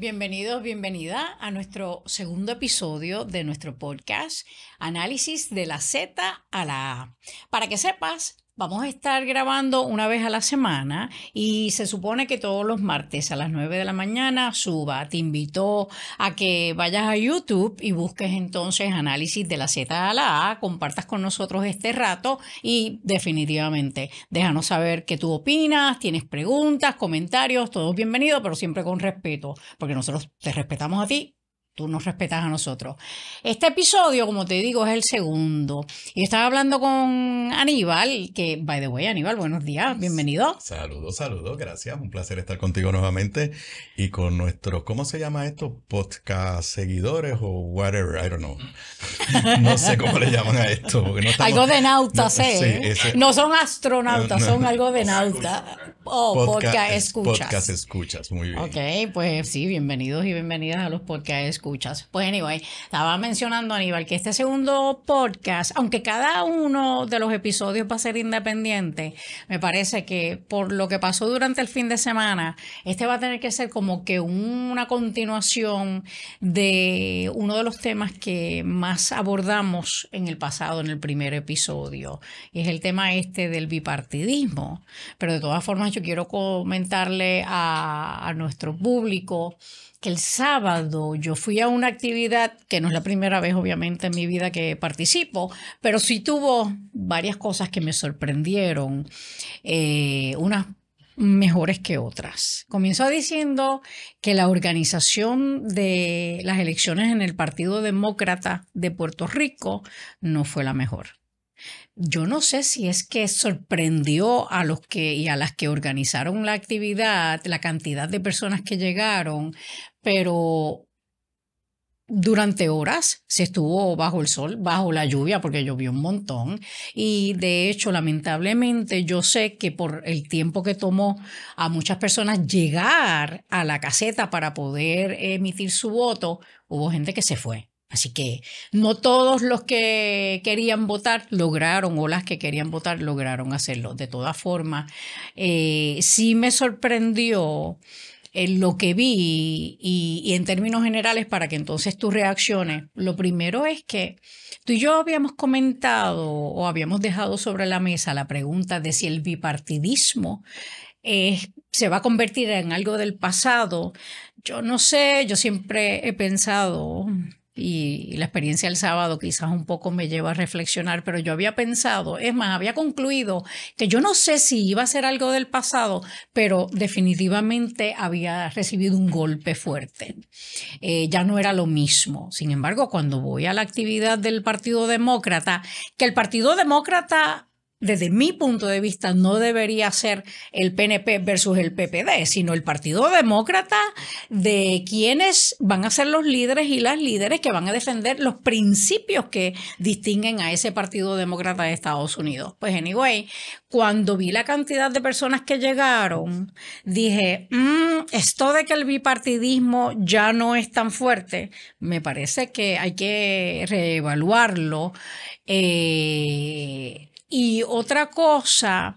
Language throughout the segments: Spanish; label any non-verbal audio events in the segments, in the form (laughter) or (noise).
Bienvenidos, bienvenida a nuestro segundo episodio de nuestro podcast, Análisis de la Z a la A. Para que sepas Vamos a estar grabando una vez a la semana y se supone que todos los martes a las 9 de la mañana suba. Te invito a que vayas a YouTube y busques entonces análisis de la Z a la A, compartas con nosotros este rato y definitivamente déjanos saber qué tú opinas, tienes preguntas, comentarios, todos bienvenidos, pero siempre con respeto, porque nosotros te respetamos a ti tú nos respetas a nosotros. Este episodio, como te digo, es el segundo. Y estaba hablando con Aníbal, que, by the way, Aníbal, buenos días, bienvenido. Saludos, saludos, gracias. Un placer estar contigo nuevamente y con nuestro, ¿cómo se llama esto? Podcast seguidores o whatever, I don't know. (laughs) no sé cómo le llaman a esto. algo de Nauta, ¿eh? no son astronautas, son algo de nauta oh, podcast, escuchas. Podcast escuchas, muy bien. Ok, pues sí, bienvenidos y bienvenidas a los podcast escuchas pues anyway, estaba mencionando Aníbal que este segundo podcast, aunque cada uno de los episodios va a ser independiente, me parece que por lo que pasó durante el fin de semana, este va a tener que ser como que una continuación de uno de los temas que más abordamos en el pasado, en el primer episodio, y es el tema este del bipartidismo. Pero de todas formas yo quiero comentarle a nuestro público que el sábado yo fui a una actividad, que no es la primera vez obviamente en mi vida que participo, pero sí tuvo varias cosas que me sorprendieron, eh, unas mejores que otras. Comenzó diciendo que la organización de las elecciones en el Partido Demócrata de Puerto Rico no fue la mejor. Yo no sé si es que sorprendió a los que y a las que organizaron la actividad, la cantidad de personas que llegaron, pero durante horas se estuvo bajo el sol, bajo la lluvia, porque llovió un montón. Y de hecho, lamentablemente, yo sé que por el tiempo que tomó a muchas personas llegar a la caseta para poder emitir su voto, hubo gente que se fue. Así que no todos los que querían votar lograron o las que querían votar lograron hacerlo. De todas formas, eh, sí me sorprendió eh, lo que vi y, en términos generales para que entonces tú reacciones. Lo primero es que tú y yo habíamos comentado o habíamos dejado sobre la mesa la pregunta de si el bipartidismo eh, se va a convertir en algo del pasado. Yo no sé, yo siempre he pensado y la experiencia del sábado quizás un poco me lleva a reflexionar, pero yo había pensado, es más, había concluido que yo no sé si iba a ser algo del pasado, pero definitivamente había recibido un golpe fuerte. Eh, ya no era lo mismo. Sin embargo, cuando voy a la actividad del Partido Demócrata, que el Partido Demócrata desde mi punto de vista, no debería ser el PNP versus el PPD, sino el Partido Demócrata de quienes van a ser los líderes y las líderes que van a defender los principios que distinguen a ese Partido Demócrata de Estados Unidos. Pues, anyway, cuando vi la cantidad de personas que llegaron, dije, mm, esto de que el bipartidismo ya no es tan fuerte, me parece que hay que reevaluarlo. Eh, y otra cosa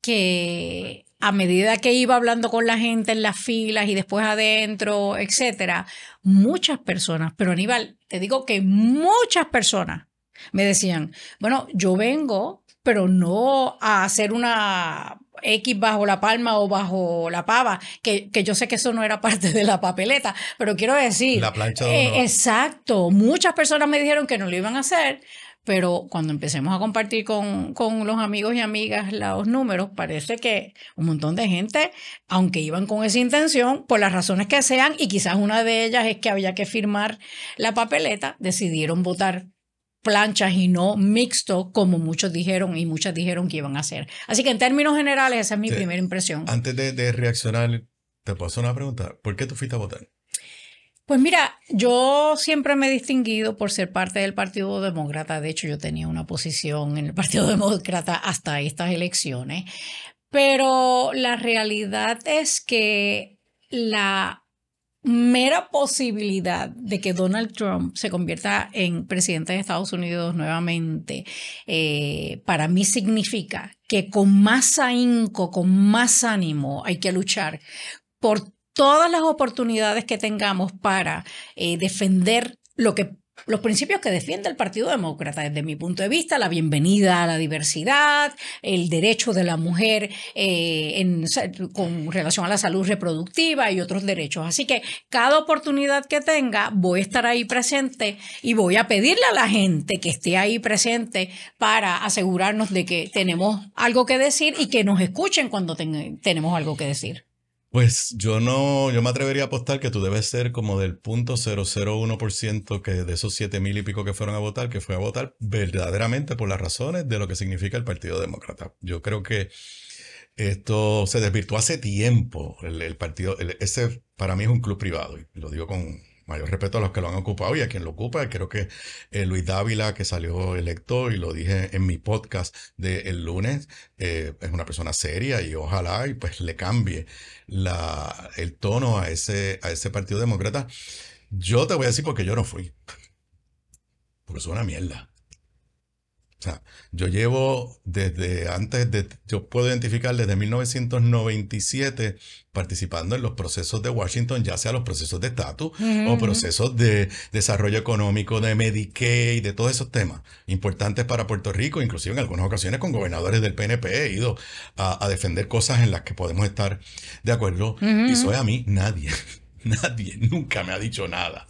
que a medida que iba hablando con la gente en las filas y después adentro, etcétera, muchas personas, pero Aníbal, te digo que muchas personas me decían, bueno, yo vengo, pero no a hacer una X bajo la palma o bajo la pava, que, yo sé que eso no era parte de la papeleta, pero quiero decir... La plancha de eh, Exacto, muchas personas me dijeron que no lo iban a hacer pero cuando empecemos a compartir con, con, los amigos y amigas los números, parece que un montón de gente, aunque iban con esa intención, por las razones que sean, y quizás una de ellas es que había que firmar la papeleta, decidieron votar planchas y no mixto, como muchos dijeron y muchas dijeron que iban a hacer. Así que en términos generales, esa es mi primera impresión. Antes de, reaccionar, te paso una pregunta. ¿Por qué tú fuiste a votar? Pues mira, yo siempre me he distinguido por ser parte del Partido Demócrata. De hecho, yo tenía una posición en el Partido (laughs) Demócrata hasta estas elecciones. Pero la realidad es que la mera posibilidad de que Donald Trump se convierta en presidente de Estados Unidos nuevamente, eh, para mí significa que con más ahínco, con más ánimo hay que luchar por todas las oportunidades que tengamos para eh, defender lo que los principios que defiende el Partido Demócrata, desde mi punto de vista, la bienvenida a la diversidad, el derecho de la mujer eh, con relación a la salud reproductiva y otros derechos. Así que cada oportunidad que tenga, voy a estar ahí presente y voy a pedirle a la gente que esté ahí presente para asegurarnos de que tenemos algo que decir y que nos escuchen cuando tenemos algo que decir. Pues yo no, yo me atrevería a apostar que tú debes ser como del punto ciento que de esos siete mil y pico que fueron a votar, que fue a votar verdaderamente por las razones de lo que significa el Partido Demócrata. Yo creo que esto se desvirtuó hace tiempo. El, partido, ese para mí es un club privado, y lo digo con, mayor respeto a los que lo han ocupado y a quien lo ocupa. Creo que eh, Luis Dávila, que salió electo y lo dije en mi podcast del lunes, eh, es una persona seria y ojalá y pues le cambie la, el tono a ese, a ese Partido Demócrata. Yo te voy a decir porque yo no fui. Porque es una mierda yo llevo desde antes, de, yo puedo identificar desde 1997 participando en los procesos de Washington, ya sea los procesos de estatus o procesos de desarrollo económico, de Medicaid, de todos esos temas importantes para Puerto Rico, inclusive en algunas ocasiones con gobernadores del PNP he ido a, defender cosas en las que podemos estar de acuerdo. Y soy a mí nadie, (laughs) nadie nunca me ha dicho nada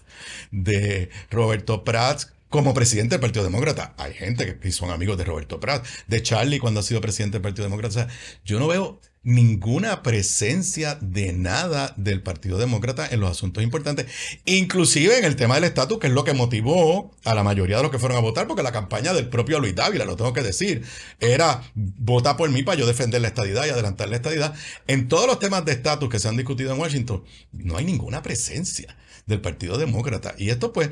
de Roberto Prats como presidente del Partido Demócrata. Hay gente que son amigos de Roberto Prat, de Charlie cuando ha sido presidente del Partido Demócrata. O sea, yo no veo ninguna presencia de nada del Partido Demócrata en los asuntos importantes, inclusive en el tema del estatus, que es lo que motivó a la mayoría de los que fueron a votar, porque la campaña del propio Luis Dávila, lo tengo que decir, era votar por mí para yo defender la estadidad y adelantar la estadidad. En todos los temas de estatus que se han discutido en Washington, no hay ninguna presencia del Partido Demócrata. Y esto pues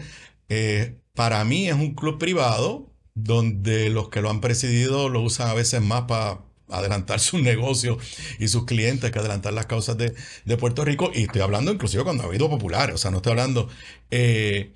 eh, para mí es un club privado donde los que lo han presidido lo usan a veces más para adelantar (laughs) sus negocios y sus clientes que adelantar las causas de, Puerto Rico. Y estoy hablando inclusive cuando ha habido populares, o sea, no estoy hablando... Eh,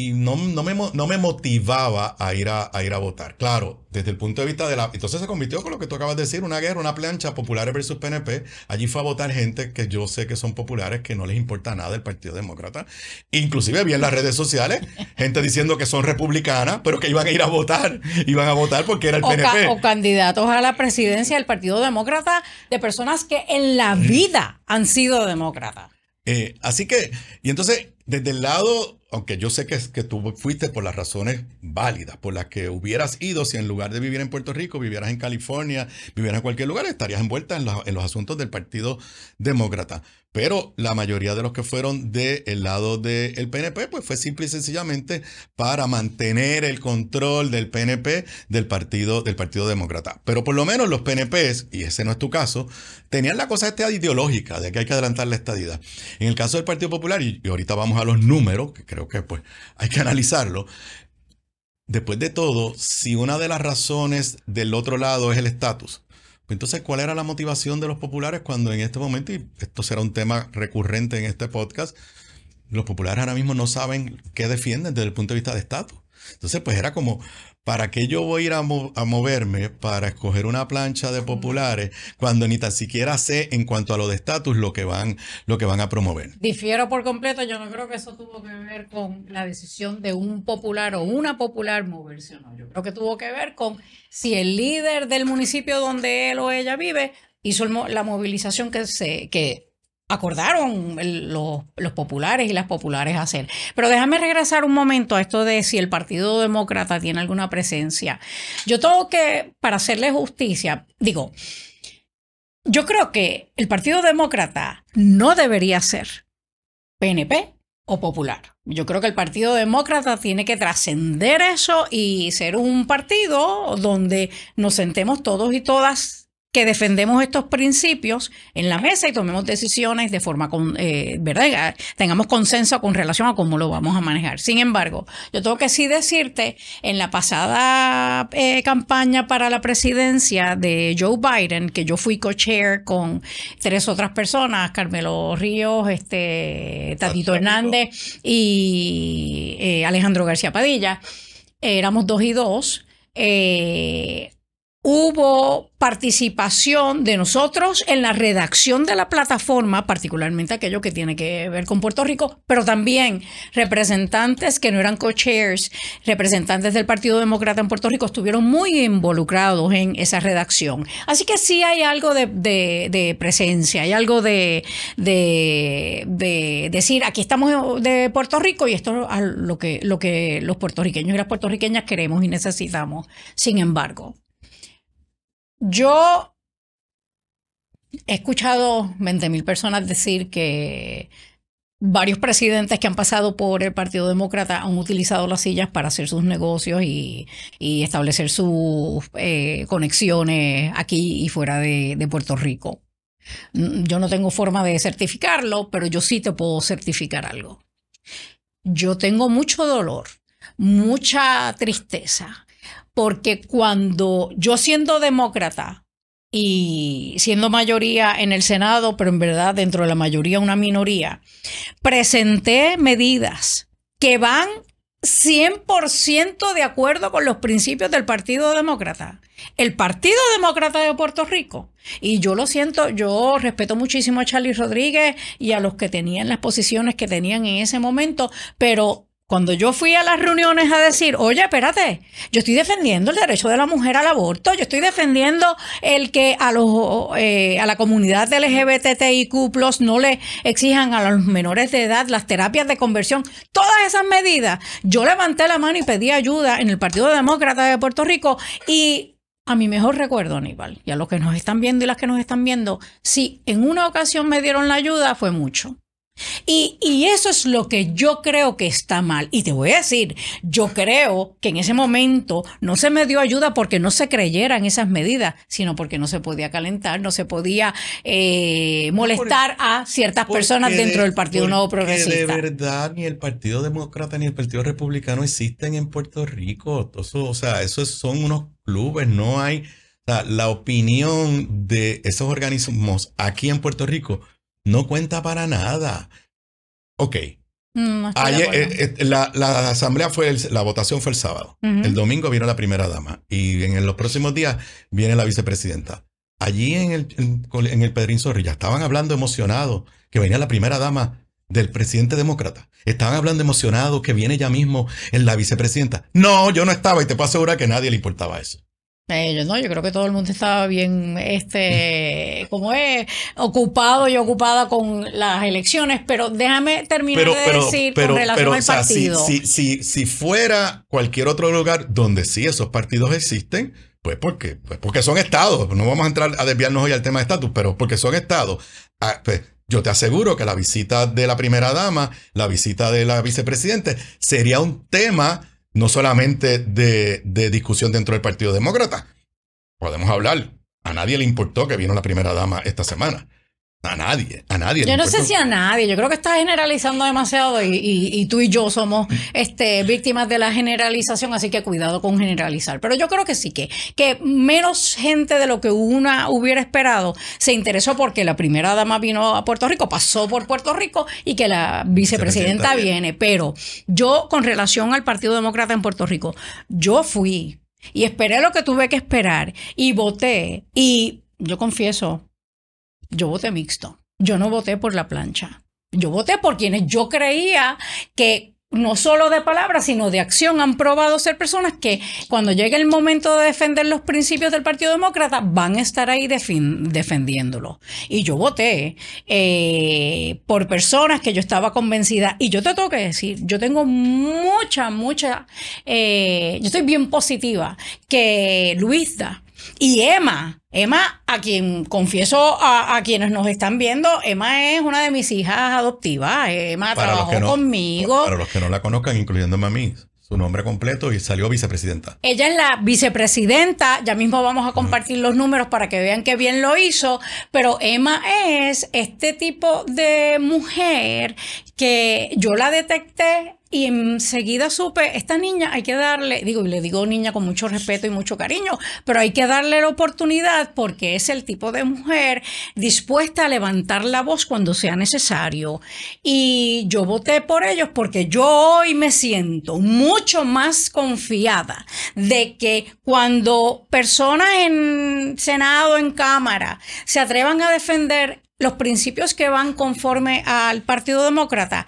y no, no, me, motivaba a ir a, ir a votar. Claro, desde el punto de vista de la... Entonces se convirtió con lo que tú acabas de decir, una guerra, una plancha, populares versus PNP. Allí fue a votar gente que yo sé que son populares, que no les importa nada el Partido Demócrata. Inclusive vi en las redes sociales gente diciendo que son republicanas, pero que iban a ir a votar. Iban a votar porque era el PNP. o candidatos a la presidencia del Partido Demócrata de personas que en la mm. vida han sido demócratas. Eh, así que, y entonces, desde el lado aunque yo sé que, que tú fuiste por las razones válidas, por las que hubieras ido si en lugar de vivir en Puerto Rico, vivieras en California, vivieras en cualquier lugar, estarías envuelta en los asuntos del Partido Demócrata. Pero la mayoría de los que fueron del lado del PNP, pues fue simple y sencillamente para mantener el control del PNP del partido, del Partido Demócrata. Pero por lo menos los PNPs, y ese no es tu caso, tenían la cosa esta ideológica de que hay que adelantar la estadidad. En el caso del Partido Popular, y ahorita vamos a los números, que creo que pues hay que analizarlo, Después de todo, si una de las razones del otro lado es el estatus, pues entonces, ¿cuál era la motivación de los populares cuando en este momento, y esto será un tema recurrente en este podcast, los populares ahora mismo no saben qué defienden desde el punto de vista de estatus? Entonces, pues era como, ¿para qué yo voy a ir a, moverme para escoger una plancha de populares cuando ni tan siquiera sé en cuanto a lo de estatus lo, que van, lo que van a promover? Difiero por completo, yo no creo que eso tuvo que ver con la decisión de un popular o una popular moverse o no. Yo creo que tuvo que ver con si el líder del municipio donde él o ella vive hizo la movilización que, se, que acordaron los, los, populares y las populares hacer. Pero déjame regresar un momento a esto de si el Partido Demócrata tiene alguna presencia. Yo tengo que, para hacerle justicia, digo, yo creo que el Partido Demócrata no debería ser PNP o popular. Yo creo que el Partido Demócrata tiene que trascender eso y ser un partido donde nos sentemos todos y todas que defendemos estos principios en la mesa y tomemos decisiones de forma, con, eh, ¿verdad? Ah, tengamos consenso con relación a cómo lo vamos a manejar. Sin embargo, yo tengo que sí decirte, en la pasada eh, campaña para la presidencia de Joe Biden, que yo fui co-chair con tres otras personas, Carmelo Ríos, este, Tatito Hernández y eh, Alejandro García Padilla, éramos dos y dos hubo participación de nosotros en la redacción de la plataforma, particularmente aquello que tiene que ver con Puerto Rico, pero también representantes que no eran co-chairs, representantes del Partido Demócrata en Puerto Rico, estuvieron muy involucrados en esa redacción. Así que sí hay algo de, presencia, hay algo de, decir, aquí estamos de Puerto Rico y esto es lo que, lo que los puertorriqueños y las puertorriqueñas queremos y necesitamos. Sin embargo, yo he escuchado 20.000 personas decir que varios presidentes que han pasado por el Partido Demócrata han utilizado las sillas para hacer sus negocios y, establecer sus eh, conexiones aquí y fuera de Puerto Rico. Mm, yo no tengo forma de certificarlo, pero yo sí te puedo certificar algo. Yo tengo mucho dolor mucha tristeza, porque cuando yo siendo demócrata y siendo mayoría en el Senado, pero en verdad dentro de la mayoría una minoría, presenté medidas que van 100% de acuerdo con los principios del Partido Demócrata. El Partido Demócrata de Puerto Rico. Y yo lo siento, yo respeto muchísimo a Charlie Rodríguez y a los que tenían las posiciones que tenían en ese momento, pero cuando yo fui a las reuniones a decir, oye, espérate, yo estoy defendiendo el derecho de la mujer al aborto, yo estoy defendiendo el que a, los, eh, a la comunidad LGBTIQ no le exijan a los menores de edad las terapias de conversión, todas esas medidas, yo levanté la mano y pedí ayuda en el Partido Demócrata de Puerto Rico y a mi mejor recuerdo, Aníbal, y a los que nos están viendo y las que nos están viendo, si en una ocasión me dieron la ayuda, fue mucho. Y, eso es lo que yo creo que está mal. Y te voy a decir, yo creo que en ese momento no se me dio ayuda porque no se creyeran esas medidas, sino porque no se podía calentar, no se podía eh, molestar a ciertas personas dentro del Partido Nuevo Progresista. De verdad, ni el Partido Demócrata ni el Partido Republicano existen en Puerto Rico. o sea, esos son unos clubes, no hay... la opinión de esos organismos aquí en Puerto Rico no cuenta para nada. Ok. Mm, eh, eh, la, asamblea fue, la votación fue el sábado. El domingo vino la primera dama y en, los próximos días viene la vicepresidenta. Allí en el, en, el Pedrín Zorrilla estaban hablando emocionados que venía la primera dama del presidente demócrata. Estaban hablando emocionados que viene ya mismo la vicepresidenta. No, yo no estaba y te puedo asegurar que a nadie le importaba eso yo no, yo creo que todo el mundo estaba bien, este, como es, ocupado y ocupada con las elecciones, pero déjame terminar de decir con relación al partido. Si, fuera cualquier otro lugar donde sí esos partidos existen, pues porque, pues porque son estados. No vamos a entrar a desviarnos hoy al tema de estatus, pero porque son estados. Ah, pues, yo te aseguro que la visita de la primera dama, la visita de la vicepresidente, sería un tema no solamente de, discusión dentro del Partido Demócrata. Podemos hablar. A nadie le importó que vino la primera dama esta semana. A nadie, a nadie. Yo no sé si a nadie, yo creo que estás generalizando demasiado y, tú y yo somos este, víctimas de la generalización, así que cuidado con generalizar. Pero yo creo que sí, que, que menos gente de lo que una hubiera esperado se interesó porque la primera dama vino a Puerto Rico, pasó por Puerto Rico y que la vicepresidenta viene. Pero yo con relación al Partido Demócrata en Puerto Rico, yo fui y esperé lo que tuve que esperar y voté y yo confieso, yo voté mixto. Yo no voté por la plancha. Yo voté por quienes yo creía que no solo de palabras, sino de acción, han probado ser personas que cuando llegue el momento de defender los principios del Partido Demócrata van a estar ahí defendiéndolo. Y yo voté eh, por personas que yo estaba convencida. Y yo te tengo que decir, yo tengo mucha, mucha, eh, yo estoy bien positiva que Luisa y Emma, Emma, a quien confieso a, quienes nos están viendo, Emma es una de mis hijas adoptivas. Emma trabajó conmigo. Para los que no la conozcan, incluyéndome a mí, su nombre completo y salió vicepresidenta. Ella es la vicepresidenta, ya mismo vamos a compartir los números para que vean qué bien lo hizo, pero Emma es este tipo de mujer que yo la detecté y enseguida supe, esta niña hay que darle, digo, y le digo niña con mucho respeto y mucho cariño, pero hay que darle la oportunidad porque es el tipo de mujer dispuesta a levantar la voz cuando sea necesario. Y yo voté por ellos porque yo hoy me siento mucho más confiada de que cuando personas en Senado, en Cámara, se atrevan a defender los principios que van conforme al Partido Demócrata.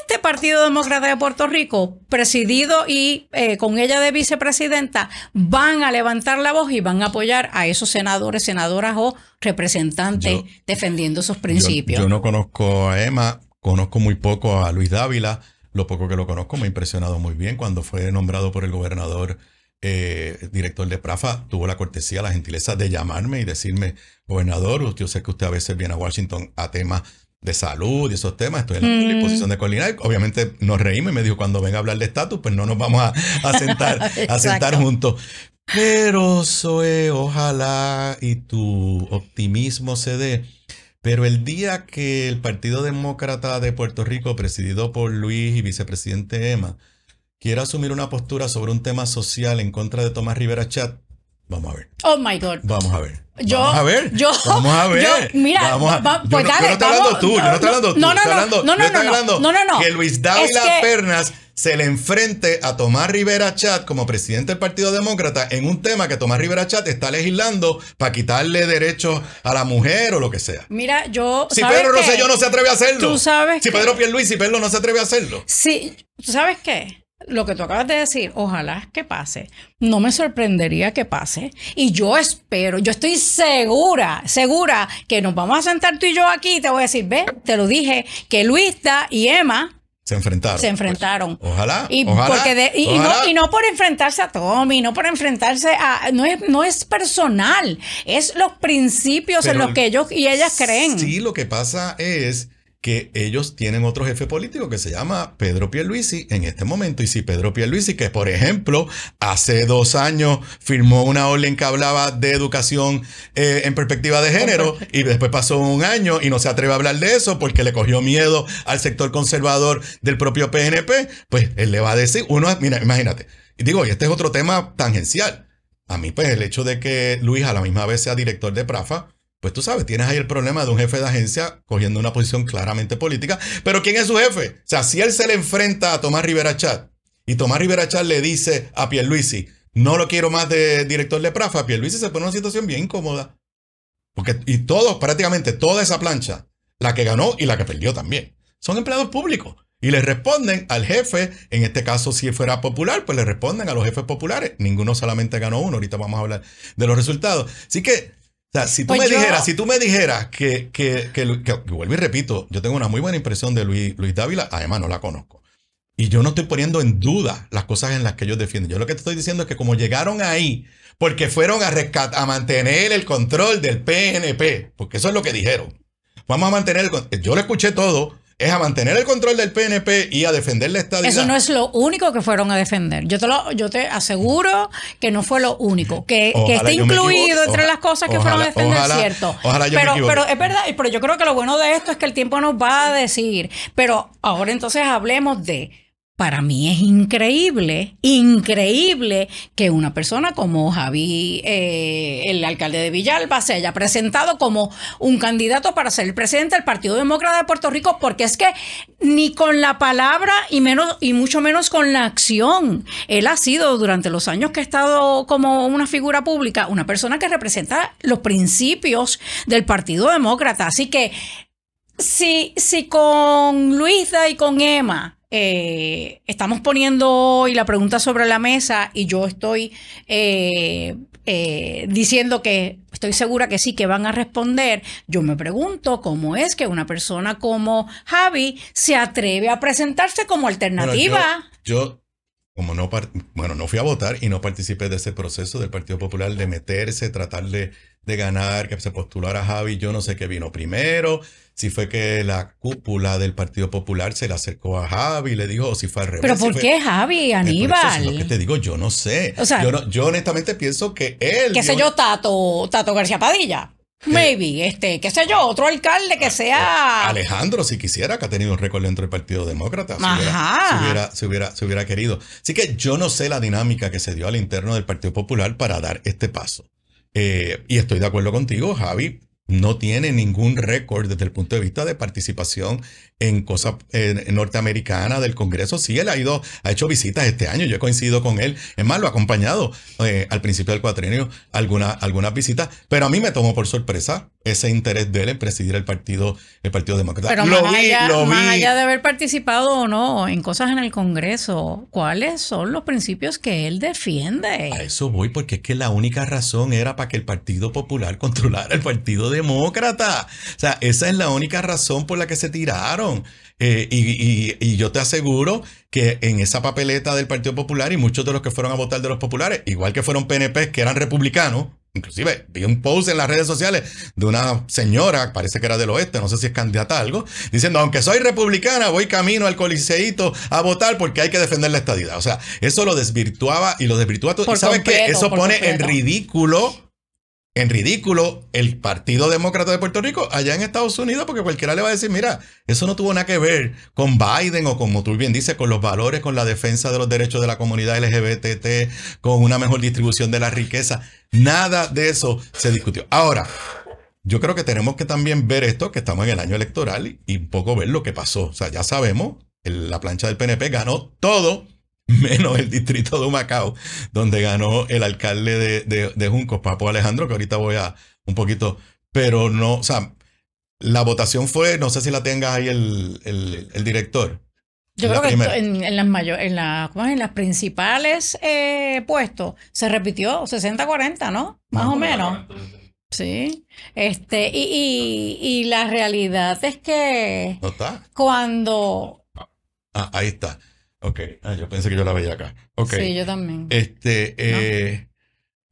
Este Partido Demócrata de Puerto Rico, presidido y eh, con ella de vicepresidenta, van a levantar la voz y van a apoyar a esos senadores, senadoras o representantes defendiendo esos principios. Yo, yo no conozco a Emma, conozco muy poco a Luis Dávila. Lo poco que lo conozco me ha impresionado muy bien cuando fue nombrado por el gobernador eh, director de Prafa tuvo la cortesía, la gentileza de llamarme y decirme, gobernador, yo sé que usted a veces viene a Washington a temas de salud y esos temas, estoy en la mm. disposición de coordinar. Obviamente nos reímos y me dijo, cuando venga a hablar de estatus, pues no nos vamos a, sentar, a sentar (laughs) juntos. Pero Zoe, ojalá y tu optimismo se dé. Pero el día que el Partido Demócrata de Puerto Rico, presidido por Luis y vicepresidente Emma, Quiere asumir una postura sobre un tema social en contra de Tomás Rivera Chat, vamos a ver. Oh my God. Vamos a ver. Yo, vamos a ver. Yo, vamos a ver. mira, pues no, dale, yo no estoy hablando tú, yo no estoy hablando tú. No, no, no, no, no, no, Que Luis Dávila Pernas se le enfrente a Tomás Rivera Chat como presidente del Partido Demócrata en un tema que Tomás Rivera Chat está legislando para quitarle derechos a la mujer o lo que sea. Mira, yo. Si Pedro Rosselló no se atreve a hacerlo. Tú sabes. Si Pedro Pierluisi, Pedro no se atreve a hacerlo. Sí, ¿tú sabes qué? lo que tú acabas de decir, ojalá que pase. No me sorprendería que pase. Y yo espero, yo estoy segura, segura que nos vamos a sentar tú y yo aquí y te voy a decir, ve, te lo dije, que Luisa y Emma se enfrentaron. Se enfrentaron. Pues. ojalá. Y, y, no, por enfrentarse a Tommy, no por enfrentarse a. No es, no es personal, es los principios en los que ellos y ellas creen. Sí, lo que pasa es que ellos tienen otro jefe político que se llama Pedro Pierluisi en este momento. Y si Pedro Pierluisi, que por ejemplo hace dos años firmó una orden que hablaba de educación eh, en perspectiva de género y después pasó un año y no se atreve a hablar de eso porque le cogió miedo al sector conservador del propio PNP, pues él le va a decir, uno, mira, imagínate, y digo, y este es otro tema tangencial. A mí pues el hecho de que Luis a la misma vez sea director de Prafa, pues tú sabes, tienes ahí el problema de un jefe de agencia cogiendo una posición claramente política, pero ¿quién es su jefe? O sea, si él se le enfrenta a Tomás Rivera Chat y Tomás Rivera Chat le dice a Pierluisi, no lo quiero más de director de Prafa, Pierluisi se pone en una situación bien incómoda. Porque, y todos, prácticamente toda esa plancha, la que ganó y la que perdió también, son empleados públicos. Y le responden al jefe, en este caso si fuera popular, pues le responden a los jefes populares. Ninguno solamente ganó uno, ahorita vamos a hablar de los resultados. Así que o sea, si tú pues me dijeras, si tú me dijeras que, que, que, vuelvo y repito, yo tengo una muy buena impresión de Luis, Luis Dávila, además no la conozco. Y yo no estoy poniendo en duda las cosas en las que ellos defienden. Yo lo que te estoy diciendo es que como llegaron ahí, porque fueron a a mantener el control del PNP, porque eso es lo que dijeron. Vamos a mantener el control. Yo lo escuché todo, es a mantener el control del PNP y a defender la estadía. Eso no es lo único que fueron a defender. Yo te lo, yo te aseguro que no fue lo único. Que, que esté incluido entre las cosas que fueron a defender, es cierto. Ojalá pero, pero es verdad, pero yo creo que lo bueno de esto es que el tiempo nos va a decir. Pero ahora entonces hablemos de para mí es increíble, increíble que una persona como Javi, eh, el alcalde de Villalba, se haya presentado como un candidato para ser el presidente del Partido Demócrata de Puerto Rico, porque es que ni con la palabra y menos y mucho menos con la acción, él ha sido durante los años que ha estado como una figura pública, una persona que representa los principios del Partido Demócrata. Así que si, si con Luisa y con Emma eh, estamos poniendo hoy la pregunta sobre la mesa y yo estoy eh, eh, diciendo que estoy segura que sí, que van a responder, yo me pregunto cómo es que una persona como Javi se atreve a presentarse como alternativa. yo, como no, bueno, no fui a votar y no participé de ese proceso del Partido Popular de meterse, tratar de, de ganar, que se postulara Javi, yo no sé qué vino primero si fue que la cúpula del Partido Popular se le acercó a Javi y le dijo, si fue al revés. Pero ¿por qué Javi, eh, Aníbal? Eso es lo que te digo, yo no sé. yo, honestamente pienso que él... ¿Qué sé yo, Tato, Tato García Padilla? Maybe, este, qué sé yo, otro alcalde que ah, sea. Eh, Alejandro, si quisiera, que ha tenido un récord dentro del Partido Demócrata. Si Hubiera, hubiera, querido. Así que yo no sé la dinámica que se dio al interno del Partido Popular para dar este paso. Eh, y estoy de acuerdo contigo, Javi no tiene ningún récord desde el punto de vista de participación en cosas eh, norteamericana norteamericanas del Congreso. Sí, él ha ido, ha hecho visitas este año, yo coincido con él. Es más, lo ha acompañado eh, al principio del cuatrienio algunas visitas, pero a mí me tomó por sorpresa ese interés de él en presidir el partido, el partido demócrata. Pero más, allá, de haber participado o no en cosas en el Congreso, ¿cuáles son los principios que él defiende? A eso voy, porque es que la única razón era para que el Partido Popular (laughs) controlara el Partido Demócrata. O sea, esa es la única razón por la que se tiraron. Eh, y, y, yo te aseguro que en esa papeleta del Partido Popular y muchos de los que fueron a votar de los populares, igual que fueron PNP, que eran republicanos, Inclusive vi un post en las redes sociales de una señora, parece que era del oeste, no sé si es candidata o algo, diciendo, aunque soy republicana, voy camino al coliseíto a votar porque hay que defender la estadidad. O sea, eso lo desvirtuaba y lo desvirtuaba todo. ¿Y sabes qué? Eso pone en ridículo en ridículo el Partido Demócrata de Puerto Rico allá en Estados Unidos, porque cualquiera le va a decir, mira, eso no tuvo nada que ver con Biden o como tú bien dices, con los valores, con la defensa de los derechos de la comunidad LGBT, con una mejor distribución de la riqueza. Nada de eso se discutió. Ahora, yo creo que tenemos que también ver esto, que estamos en el año electoral y un poco ver lo que pasó. O sea, ya sabemos, la plancha del PNP ganó todo (laughs) menos el distrito de Macao donde ganó el alcalde de, de, Juncos, Papo Alejandro, que ahorita voy a un poquito, pero no, o sea, la votación fue, no sé si la tengas ahí el, director. Yo creo que en, en, las en, en las principales eh, puestos se repitió 60-40, ¿no? Más o menos. Sí. Este, y, y, la realidad es que cuando. Ah, ahí está. Ok, ah, yo pensé que yo la veía acá. Sí, yo también. Este, eh,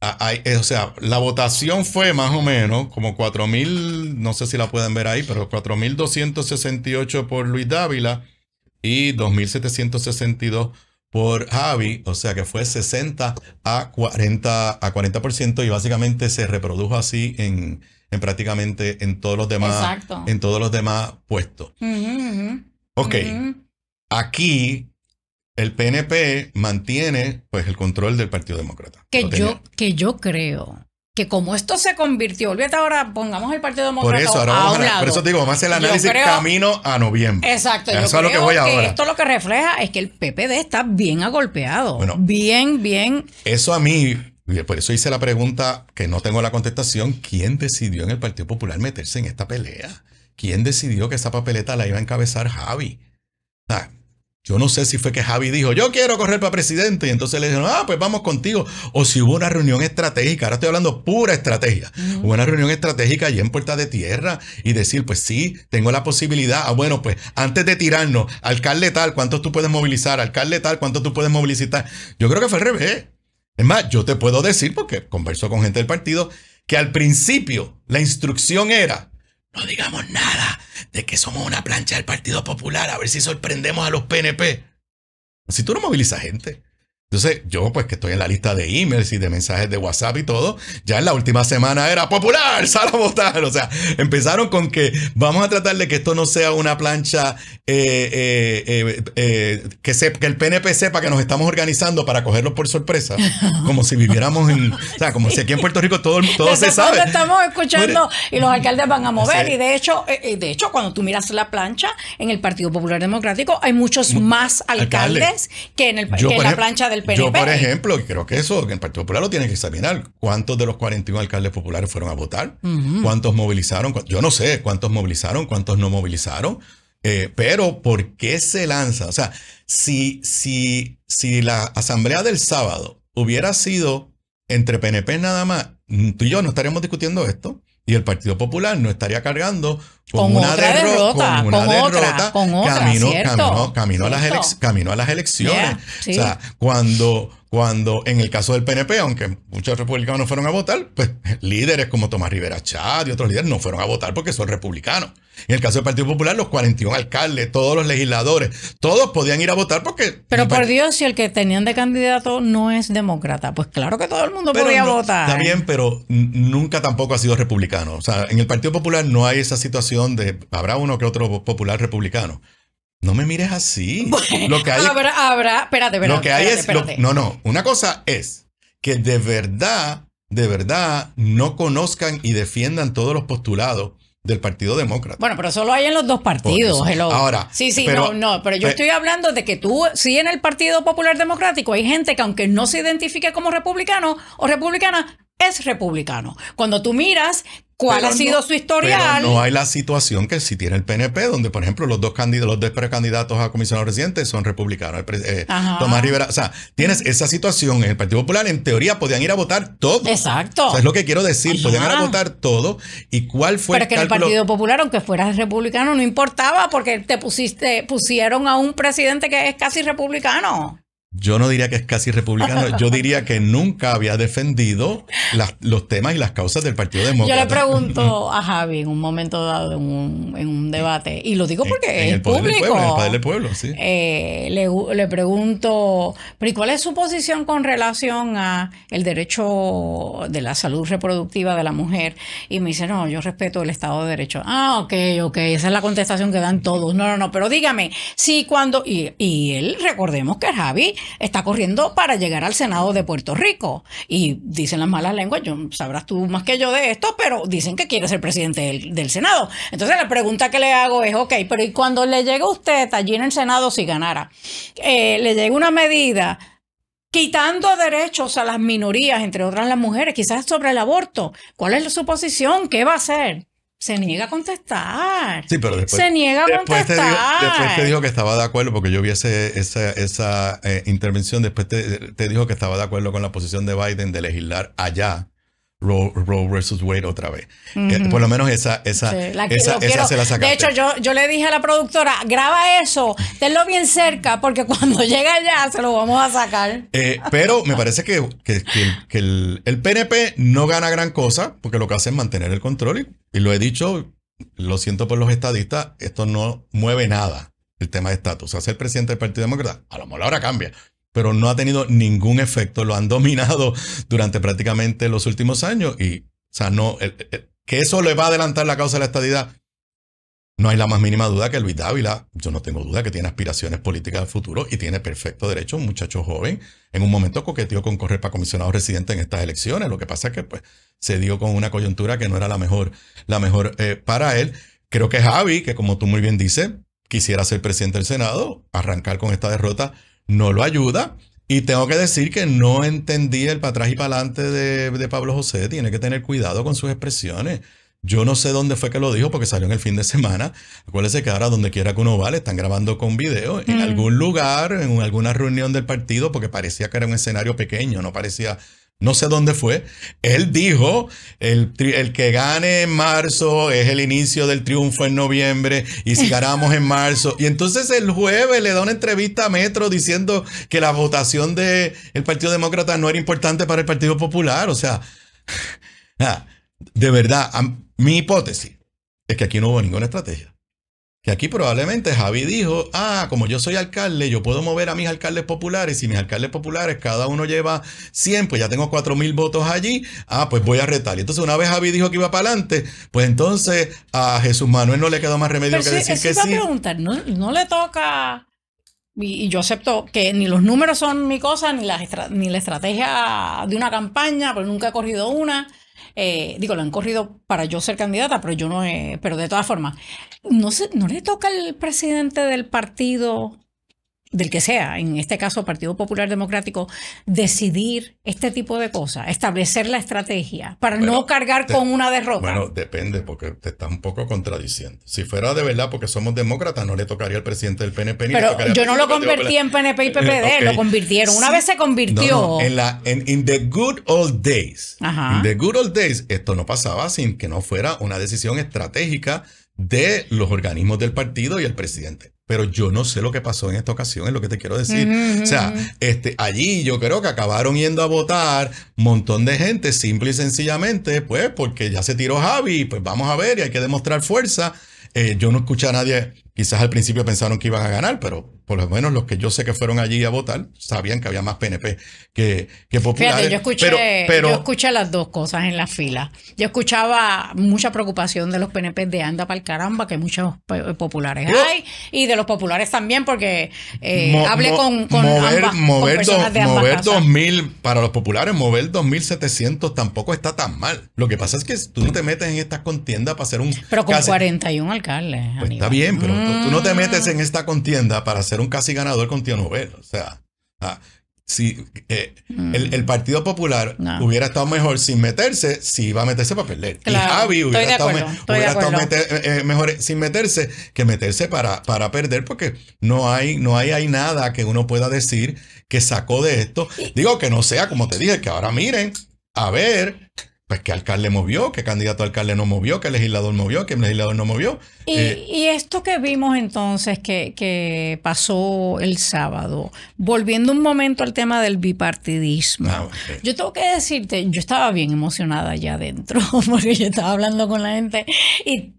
eh, o sea, la votación fue más o menos como 4.000, no sé si la pueden ver ahí, pero 4.268 por Luis Dávila y 2.762 por Javi, o sea que fue 60 a 40 a 40% y básicamente se reprodujo así en, prácticamente en todos los demás en todos los demás puestos. Ok. Aquí el PNP mantiene pues el control del Partido Demócrata. Que yo, que yo creo que como esto se convirtió, olvídate ahora, pongamos el Partido Demócrata por eso, a lado. Por eso digo, vamos a hacer el análisis camino a noviembre. Exacto. Eso lo que Esto lo que refleja es que el PPD está bien agolpeado. Bueno, bien, bien. Eso a mí, por eso hice la pregunta que no tengo la contestación, ¿quién decidió en el Partido Popular meterse en esta pelea? ¿Quién decidió que esa papeleta la iba a encabezar Javi? sea, yo no sé si fue que Javi dijo, yo quiero correr para presidente. Y entonces le dijeron, ah, pues vamos contigo. O si hubo una reunión estratégica, ahora estoy hablando pura estrategia. Hubo una reunión estratégica allí en Puerta de Tierra y decir, pues sí, tengo la posibilidad. Ah, bueno, pues antes de tirarnos, alcalde tal, ¿cuánto tú puedes movilizar? Alcalde tal, cuánto tú puedes movilizar? Yo creo que fue al revés. Es más, yo te puedo decir, porque converso con gente del partido, que al principio la instrucción era, no digamos nada de que somos una plancha del Partido Popular, a ver si sorprendemos a los PNP. Si tú no movilizas gente. Entonces, yo, pues que estoy en la lista de emails y de mensajes de WhatsApp y todo, ya en la última semana era popular, sal (laughs) a votar. O sea, empezaron con que vamos a tratar de que esto no sea una plancha, eh, eh, eh, que, se, que el PNP sepa que nos estamos organizando para cogerlos por sorpresa, (laughs) como si viviéramos en. O sea, como si aquí en Puerto Rico todo, (laughs) todo se sabe. estamos escuchando y los alcaldes van a mover. Y de hecho, de hecho, cuando tú miras la plancha en el Partido Popular Democrático, hay muchos mm, más alcaldes, que en, el, que la plancha de yo, por ejemplo, creo que eso que el Partido Popular lo tiene que examinar. ¿Cuántos de los 41 alcaldes populares fueron a votar? ¿Cuántos movilizaron? Yo no sé cuántos movilizaron, cuántos no movilizaron. Eh, pero, ¿por qué se lanza? O sea, si, si, si la asamblea del sábado hubiera sido entre PNP nada más, mm, tú y yo no estaríamos discutiendo esto y el Partido Popular no estaría cargando con, una derrota, con, otra, con otra, ¿cierto? A las elecciones. O sea, cuando, cuando en el caso del PNP, aunque muchos republicanos fueron a votar, pues líderes como Tomás Rivera Chat y otros líderes no fueron a votar porque son republicanos. En el caso del Partido Popular, los 41 alcaldes, todos los legisladores, todos podían ir a votar porque... Pero por Dios, si el que tenían de candidato no es demócrata, pues claro que todo el mundo podía votar. Está bien, pero nunca tampoco ha sido republicano. O sea, en el Partido Popular no hay esa situación de. Habrá uno que otro popular republicano. No me mires así. lo que hay. Habrá, habrá. Espérate, espérate. Lo que hay es. no, no. Una cosa es que de verdad, de verdad, no conozcan y defiendan todos los postulados del Partido Demócrata. Bueno, pero solo hay en los dos partidos. Ahora, sí, sí, no, no, pero yo estoy hablando de que tú, sí, en el Partido Popular Democrático hay gente que aunque no se identifique como republicano o republicana, es republicano. Cuando tú miras cuál ha sido su historial. no hay la situación que si tiene el PNP, donde por ejemplo los dos candidatos, los dos precandidatos a comisionado reciente son republicanos. Eh, Tomás Rivera, o sea, tienes esa situación en el Partido Popular, en teoría podían ir a votar todos. Exacto. es lo que quiero decir, podían ir a votar todos. ¿Y cuál fue pero que el Partido Popular, aunque fueras republicano, no importaba porque te pusiste, pusieron a un presidente que es casi republicano yo no diría que es casi republicano, yo diría que nunca había defendido los temas y las causas del Partido Demócrata. Yo le pregunto a Javi en un momento dado, en un, debate, y lo digo porque es público. el poder del pueblo, sí. Eh, le, pregunto, pero ¿y cuál es su posición con relación a el derecho de la salud reproductiva de la mujer? Y me dice, no, yo respeto el Estado de Derecho. Ah, ok, ok, esa es la contestación que dan todos. No, no, no, pero dígame, si cuando... Y, y él, recordemos que Javi está corriendo para llegar al Senado de Puerto Rico. Y dicen las malas lenguas, yo, sabrás tú más que yo de esto, pero dicen que quiere ser presidente del, Senado. Entonces la pregunta que le hago es, ok, pero ¿y cuando le llegue a usted allí en el Senado si ganara? Eh, le llega una medida quitando derechos a las minorías, entre otras las mujeres, quizás sobre el aborto. ¿Cuál es su posición? ¿Qué va a hacer? se niega a contestar. Sí, pero después. Se niega a contestar. después te dijo que estaba de acuerdo, porque yo vi esa, eh, intervención. Después te, dijo que estaba de acuerdo con la posición de Biden de legislar allá Roe, vs versus Wade otra vez. Eh, por lo menos esa, esa, se la sacaste. De hecho, yo, le dije a la productora, graba eso, tenlo bien cerca, porque cuando (laughs) llegue allá se lo vamos a sacar. Eh, pero me parece que, el, el, PNP no gana gran cosa, porque lo que hace es mantener el control. Y, lo he dicho, lo siento por los estadistas, esto no mueve nada el tema de estatus. O sea, ser presidente del Partido Demócrata, a lo mejor ahora cambia pero no ha tenido ningún efecto. Lo han dominado durante prácticamente los últimos años y, o sea, no, que eso le va a adelantar la causa de la estadidad. No hay la más mínima duda que Luis Dávila, yo no tengo duda que tiene aspiraciones políticas de futuro y tiene perfecto derecho, un muchacho joven, en un momento coqueteó con correr para comisionado residente en estas elecciones. Lo que pasa es que pues, se dio con una coyuntura que no era la mejor, la mejor eh, para él. Creo que Javi, que como tú muy bien dices, quisiera ser presidente del Senado, arrancar con esta derrota no lo ayuda. Y tengo que decir que no entendí el para atrás y para adelante de, de, Pablo José. Tiene que tener cuidado con sus expresiones. Yo no sé dónde fue que lo dijo porque salió en el fin de semana. Acuérdese que ahora donde quiera que uno va le están grabando con video en algún lugar, en alguna reunión del partido, porque parecía que era un escenario pequeño, no parecía no sé dónde fue, él dijo, el, que gane en marzo es el inicio del triunfo en noviembre y si (laughs) ganamos en marzo. Y entonces el jueves le da una entrevista a Metro diciendo que la votación del Partido Demócrata no era importante para el Partido Popular. O sea, (laughs) de verdad, mi hipótesis es que aquí no hubo ninguna estrategia. Que aquí probablemente Javi dijo, ah, como yo soy alcalde, yo puedo mover a mis alcaldes populares. Si mis alcaldes populares cada uno lleva 100, pues ya tengo 4.000 votos allí. Ah, pues voy a retar. Y entonces una vez Javi dijo que iba para adelante, pues entonces a Jesús Manuel no le quedó más remedio que decir que sí. ¿no, le toca y, yo acepto que ni los números son mi cosa, ni la, ni la estrategia de una campaña, porque nunca he corrido una. Eh, digo, lo han corrido para yo ser candidata, pero yo no, pero de todas formas, no, se, no le toca al presidente del partido del que sea, en este caso Partido Popular Democrático, decidir este tipo de cosas, establecer la estrategia para no cargar con una derrota? Bueno, depende, porque te está un poco contradiciendo. Si fuera de verdad porque somos demócratas, no le tocaría al presidente del PNP. Ni Pero yo no lo convertí en PNP y PPD, eh, eh, lo convirtieron. Una vez se convirtió. En la, in the good old days. Ajá. In the good old days, esto no pasaba sin que no fuera una decisión estratégica de los organismos del partido y el presidente pero yo no sé lo que pasó en esta ocasión, es lo que te quiero decir. o sea, este, allí yo creo que acabaron yendo a votar un montón de gente, simple y sencillamente, pues porque ya se tiró Javi, pues vamos a ver y hay que demostrar fuerza. Eh, yo no escuché a nadie, quizás al principio pensaron que iban a ganar, pero por lo menos los que yo sé que fueron allí a votar, sabían que había más PNP que, populares. yo escuché, las dos cosas en la fila. Yo escuchaba mucha preocupación de los PNP de anda para el caramba, que muchos populares oh. hay, y de los populares también, porque eh, hable con, mover, 2000 para los populares, mover 2700 tampoco está tan mal. Lo que pasa es que tú no te metes en esta contienda para hacer un. Pero con 41 alcaldes. Pues está bien, pero tú, tú no te metes mm. en esta contienda para hacer un casi ganador con Tío Nobel. O sea, ah, si eh, mm. el, Partido Popular hubiera estado mejor sin meterse, si iba a meterse para perder. Y Javi hubiera estado, eh, eh, mejor sin meterse que meterse para, para perder, porque no hay, no hay, hay nada que uno pueda decir que sacó de esto. Digo que no sea, como te dije, que ahora miren, a ver, pues qué alcalde movió, que candidato a alcalde no movió, qué legislador movió, qué legislador no movió. Y, eh, esto que vimos entonces que, pasó el sábado, volviendo un momento al tema del bipartidismo, ah, yo tengo que decirte, yo estaba bien emocionada allá adentro, (laughs) porque yo estaba hablando con la gente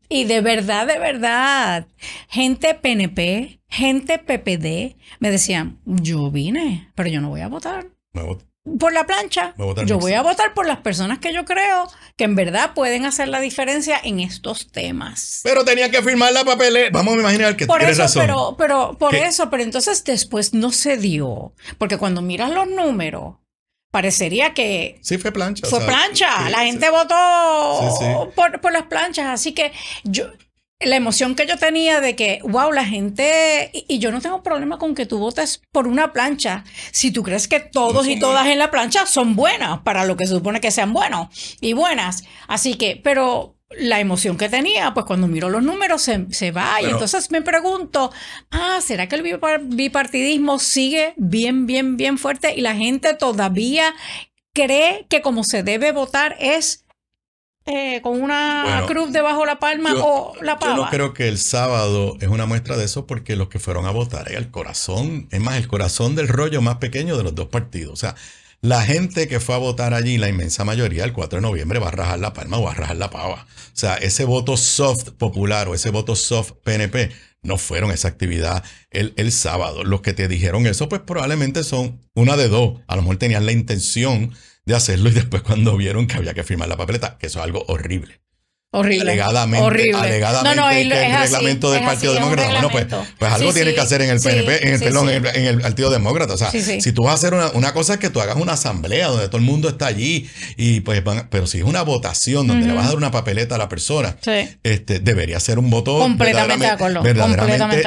y, de verdad, de verdad, gente PNP, gente PPD, me decían, yo vine, pero yo no voy a votar por la plancha. yo voy a votar por las personas que yo creo que en verdad pueden hacer la diferencia en estos temas. Pero tenía que firmar la papeleta. Vamos a imaginar que por eso, razón. Pero, pero, por eso, pero entonces después no se dio. Porque cuando miras los números, parecería que... Sí, fue plancha. Fue plancha. la gente votó por, por, las planchas. Así que yo, la emoción que yo tenía de que, wow, la gente, y, yo no tengo problema con que tú votes por una plancha, si tú crees que todos y todas en la plancha son buenas para lo que se supone que sean buenos y buenas. Así que, pero la emoción que tenía, pues cuando miro los números se, va y entonces me pregunto, ah, ¿será que el bipartidismo sigue bien, bien, bien fuerte y la gente todavía cree que como se debe votar es eh, con una cruz debajo de la palma o la pava. Yo no creo que el sábado es una muestra de eso porque los que fueron a votar el corazón, es más, el corazón del rollo más pequeño de los dos partidos. O sea, la gente que fue a votar allí, la inmensa mayoría, el 4 de noviembre va a rajar la palma o va a rajar la pava. O sea, ese voto soft popular o ese voto soft PNP no fueron esa actividad el, el sábado. Los que te dijeron eso, pues probablemente son una de dos. A lo mejor tenían la intención de hacerlo y después cuando vieron que había que firmar la papeleta, que eso es algo horrible. Horrible. Alegadamente. Alegadamente. No, el, reglamento del Partido Demócrata. Bueno, pues, pues algo tiene que hacer en el PNP, en, el, Partido Demócrata. O sea, si tú vas a hacer una, cosa es que tú hagas una asamblea donde todo el mundo está allí, y pues pero si es una votación donde le vas a dar una papeleta a la persona, este, debería ser un voto completamente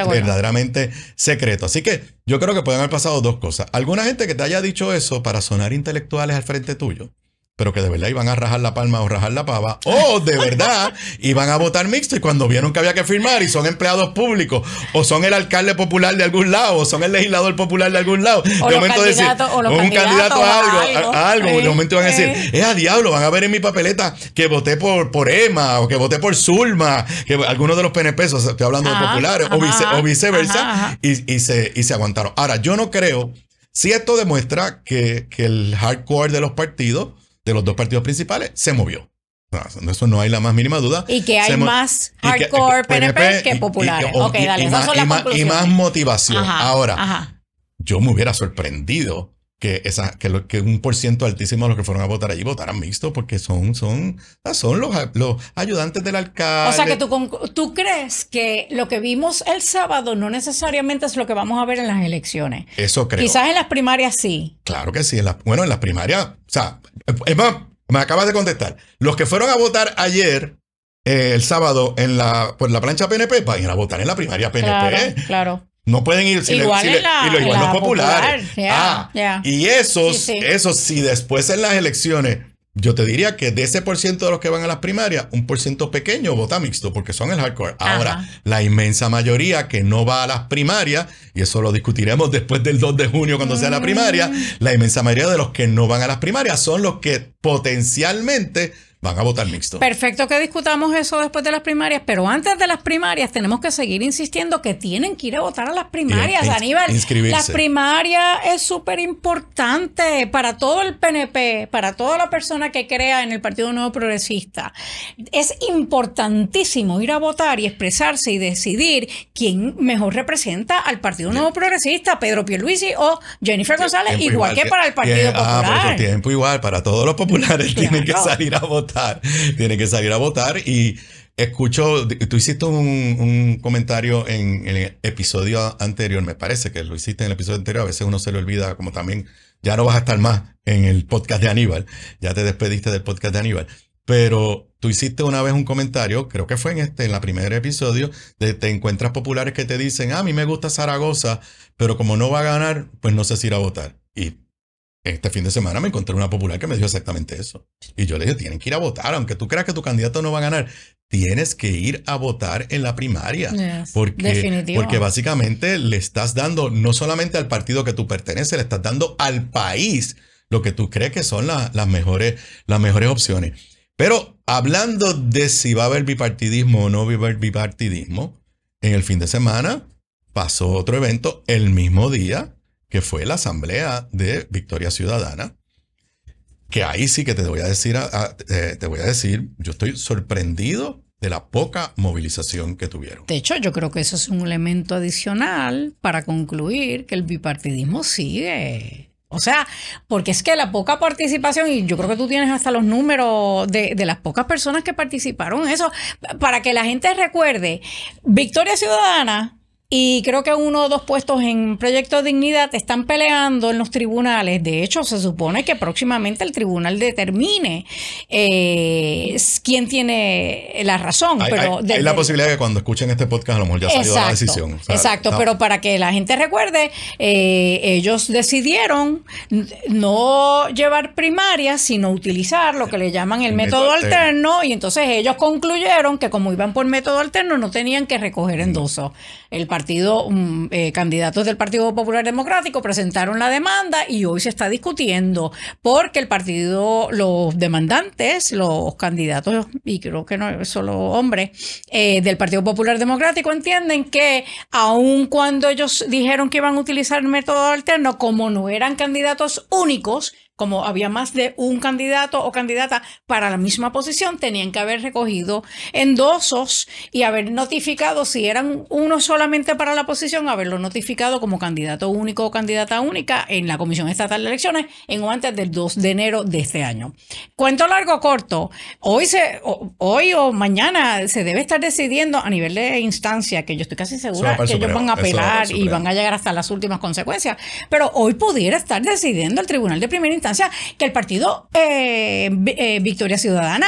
verdaderamente secreto. Así que yo creo que pueden haber pasado dos cosas. Alguna gente que te haya dicho eso para sonar intelectuales al frente tuyo pero que de verdad iban a rajar la palma o rajar la pava, o de verdad iban a votar mixto y cuando vieron que había que firmar y son empleados públicos, o son el alcalde popular de algún lado, o son el legislador popular de algún lado, de momento decir, un candidato a algo, algo, de momento van a decir, es eh, a diablo, van a ver en mi papeleta que voté por, por Emma, o que voté por Zulma, que algunos de los PNP, estoy hablando de populares, o, viceversa, y, y, se, y se aguantaron. Ahora, yo no creo, si esto demuestra que, que el hardcore de los partidos, de los dos partidos principales se movió. eso no hay la más mínima duda. Y que hay más hardcore PNP, que populares. Y, dale, más, y más, motivación. Ahora, yo me hubiera sorprendido que, esa, que, un por ciento altísimo de los que fueron a votar allí votaran mixto porque son, son, ah, son los, los ayudantes del alcalde. O sea que tú, tú crees que lo que vimos el sábado no necesariamente es lo que vamos a ver en las elecciones. Eso creo. Quizás en las primarias sí. Claro que sí. bueno, en las primarias, o sea, es más, me acabas de contestar. Los que fueron a votar ayer eh, el sábado en la, por la plancha PNP, van a votar en la primaria PNP. Claro, claro. No pueden ir si y los igual populares. ah, Y esos, si después en las elecciones, yo te diría que de ese por ciento de los que van a las primarias, un por ciento pequeño vota mixto, porque son el hardcore. Ahora, la inmensa mayoría que no va a las primarias, y eso lo discutiremos después del 2 de junio cuando sea la mm. primaria, la inmensa mayoría de los que no van a las primarias son los que potencialmente Van a votar mixto. Perfecto que discutamos eso después de las primarias, pero antes de las primarias tenemos que seguir insistiendo que tienen que ir a votar a las primarias, Aníbal. la Las primarias es súper importante para todo el PNP, para toda la persona que crea en el Partido Nuevo Progresista. Es importantísimo ir a votar y expresarse y decidir quién mejor representa al Partido Nuevo Progresista, Pedro Pierluisi o Jennifer González, igual, que, para el Partido Popular. Ah, por el tiempo igual, para todos los populares tienen que salir a votar. Tiene que salir a votar y escucho, tú hiciste un, comentario en, el episodio anterior, me parece que lo hiciste en el episodio anterior, a veces uno se le olvida, como también ya no vas a estar más en el podcast de Aníbal, ya te despediste del podcast de Aníbal, pero tú hiciste una vez un comentario, creo que fue en este, en la primer episodio, de te encuentras populares que te dicen, a mí me gusta Zaragoza, pero como no va a ganar, pues no sé si ir a votar. Y este fin de semana me encontré una popular que me dijo exactamente eso. Y yo le dije, tienen que ir a votar, aunque tú creas que tu candidato no va a ganar, tienes que ir a votar en la primaria. porque, porque, básicamente le estás dando no solamente al partido que tú perteneces, le estás dando al país lo que tú crees que son las las, mejores, las mejores opciones. Pero hablando de si va a haber bipartidismo o no va a haber bipartidismo, en el fin de semana pasó otro evento el mismo día que fue la asamblea de Victoria Ciudadana, que ahí sí que te voy a decir, te voy a decir, yo estoy sorprendido de la poca movilización que tuvieron. De hecho, yo creo que eso es un elemento adicional para concluir que el bipartidismo sigue. O sea, porque es que la poca participación, y yo creo que tú tienes hasta los números de, de las pocas personas que participaron en eso, para que la gente recuerde, Victoria Ciudadana y creo que uno o dos puestos en Proyecto Dignidad están peleando en los tribunales. De hecho, se supone que próximamente el tribunal determine eh, quién tiene la razón. Hay, pero la posibilidad de que cuando escuchen este podcast a lo mejor ya salió la decisión. exacto, pero para que la gente recuerde, eh, ellos decidieron no llevar primarias, sino utilizar lo que le llaman el, método, alterno, Y entonces ellos concluyeron que como iban por método alterno, no tenían que recoger endosos el partido, mm, eh, candidatos del Partido Popular Democrático presentaron la demanda y hoy se está discutiendo porque el partido, los demandantes, los candidatos, y creo que no solo hombres, eh, del Partido Popular Democrático entienden que aun cuando ellos dijeron que iban a utilizar el método alterno, como no eran candidatos únicos, como había más de un candidato o candidata para la misma posición, tenían que haber recogido endosos y haber notificado, si eran uno solamente para la posición, haberlo notificado como candidato único o candidata única en la Comisión Estatal de Elecciones en o antes del 2 de enero de este año. Cuento largo o corto, hoy, se, hoy o mañana se debe estar decidiendo a nivel de instancia, que yo estoy casi segura que ellos van a apelar y van a llegar hasta las últimas consecuencias, pero hoy pudiera estar decidiendo el Tribunal de Primera Instancia que el partido eh, eh, Victoria Ciudadana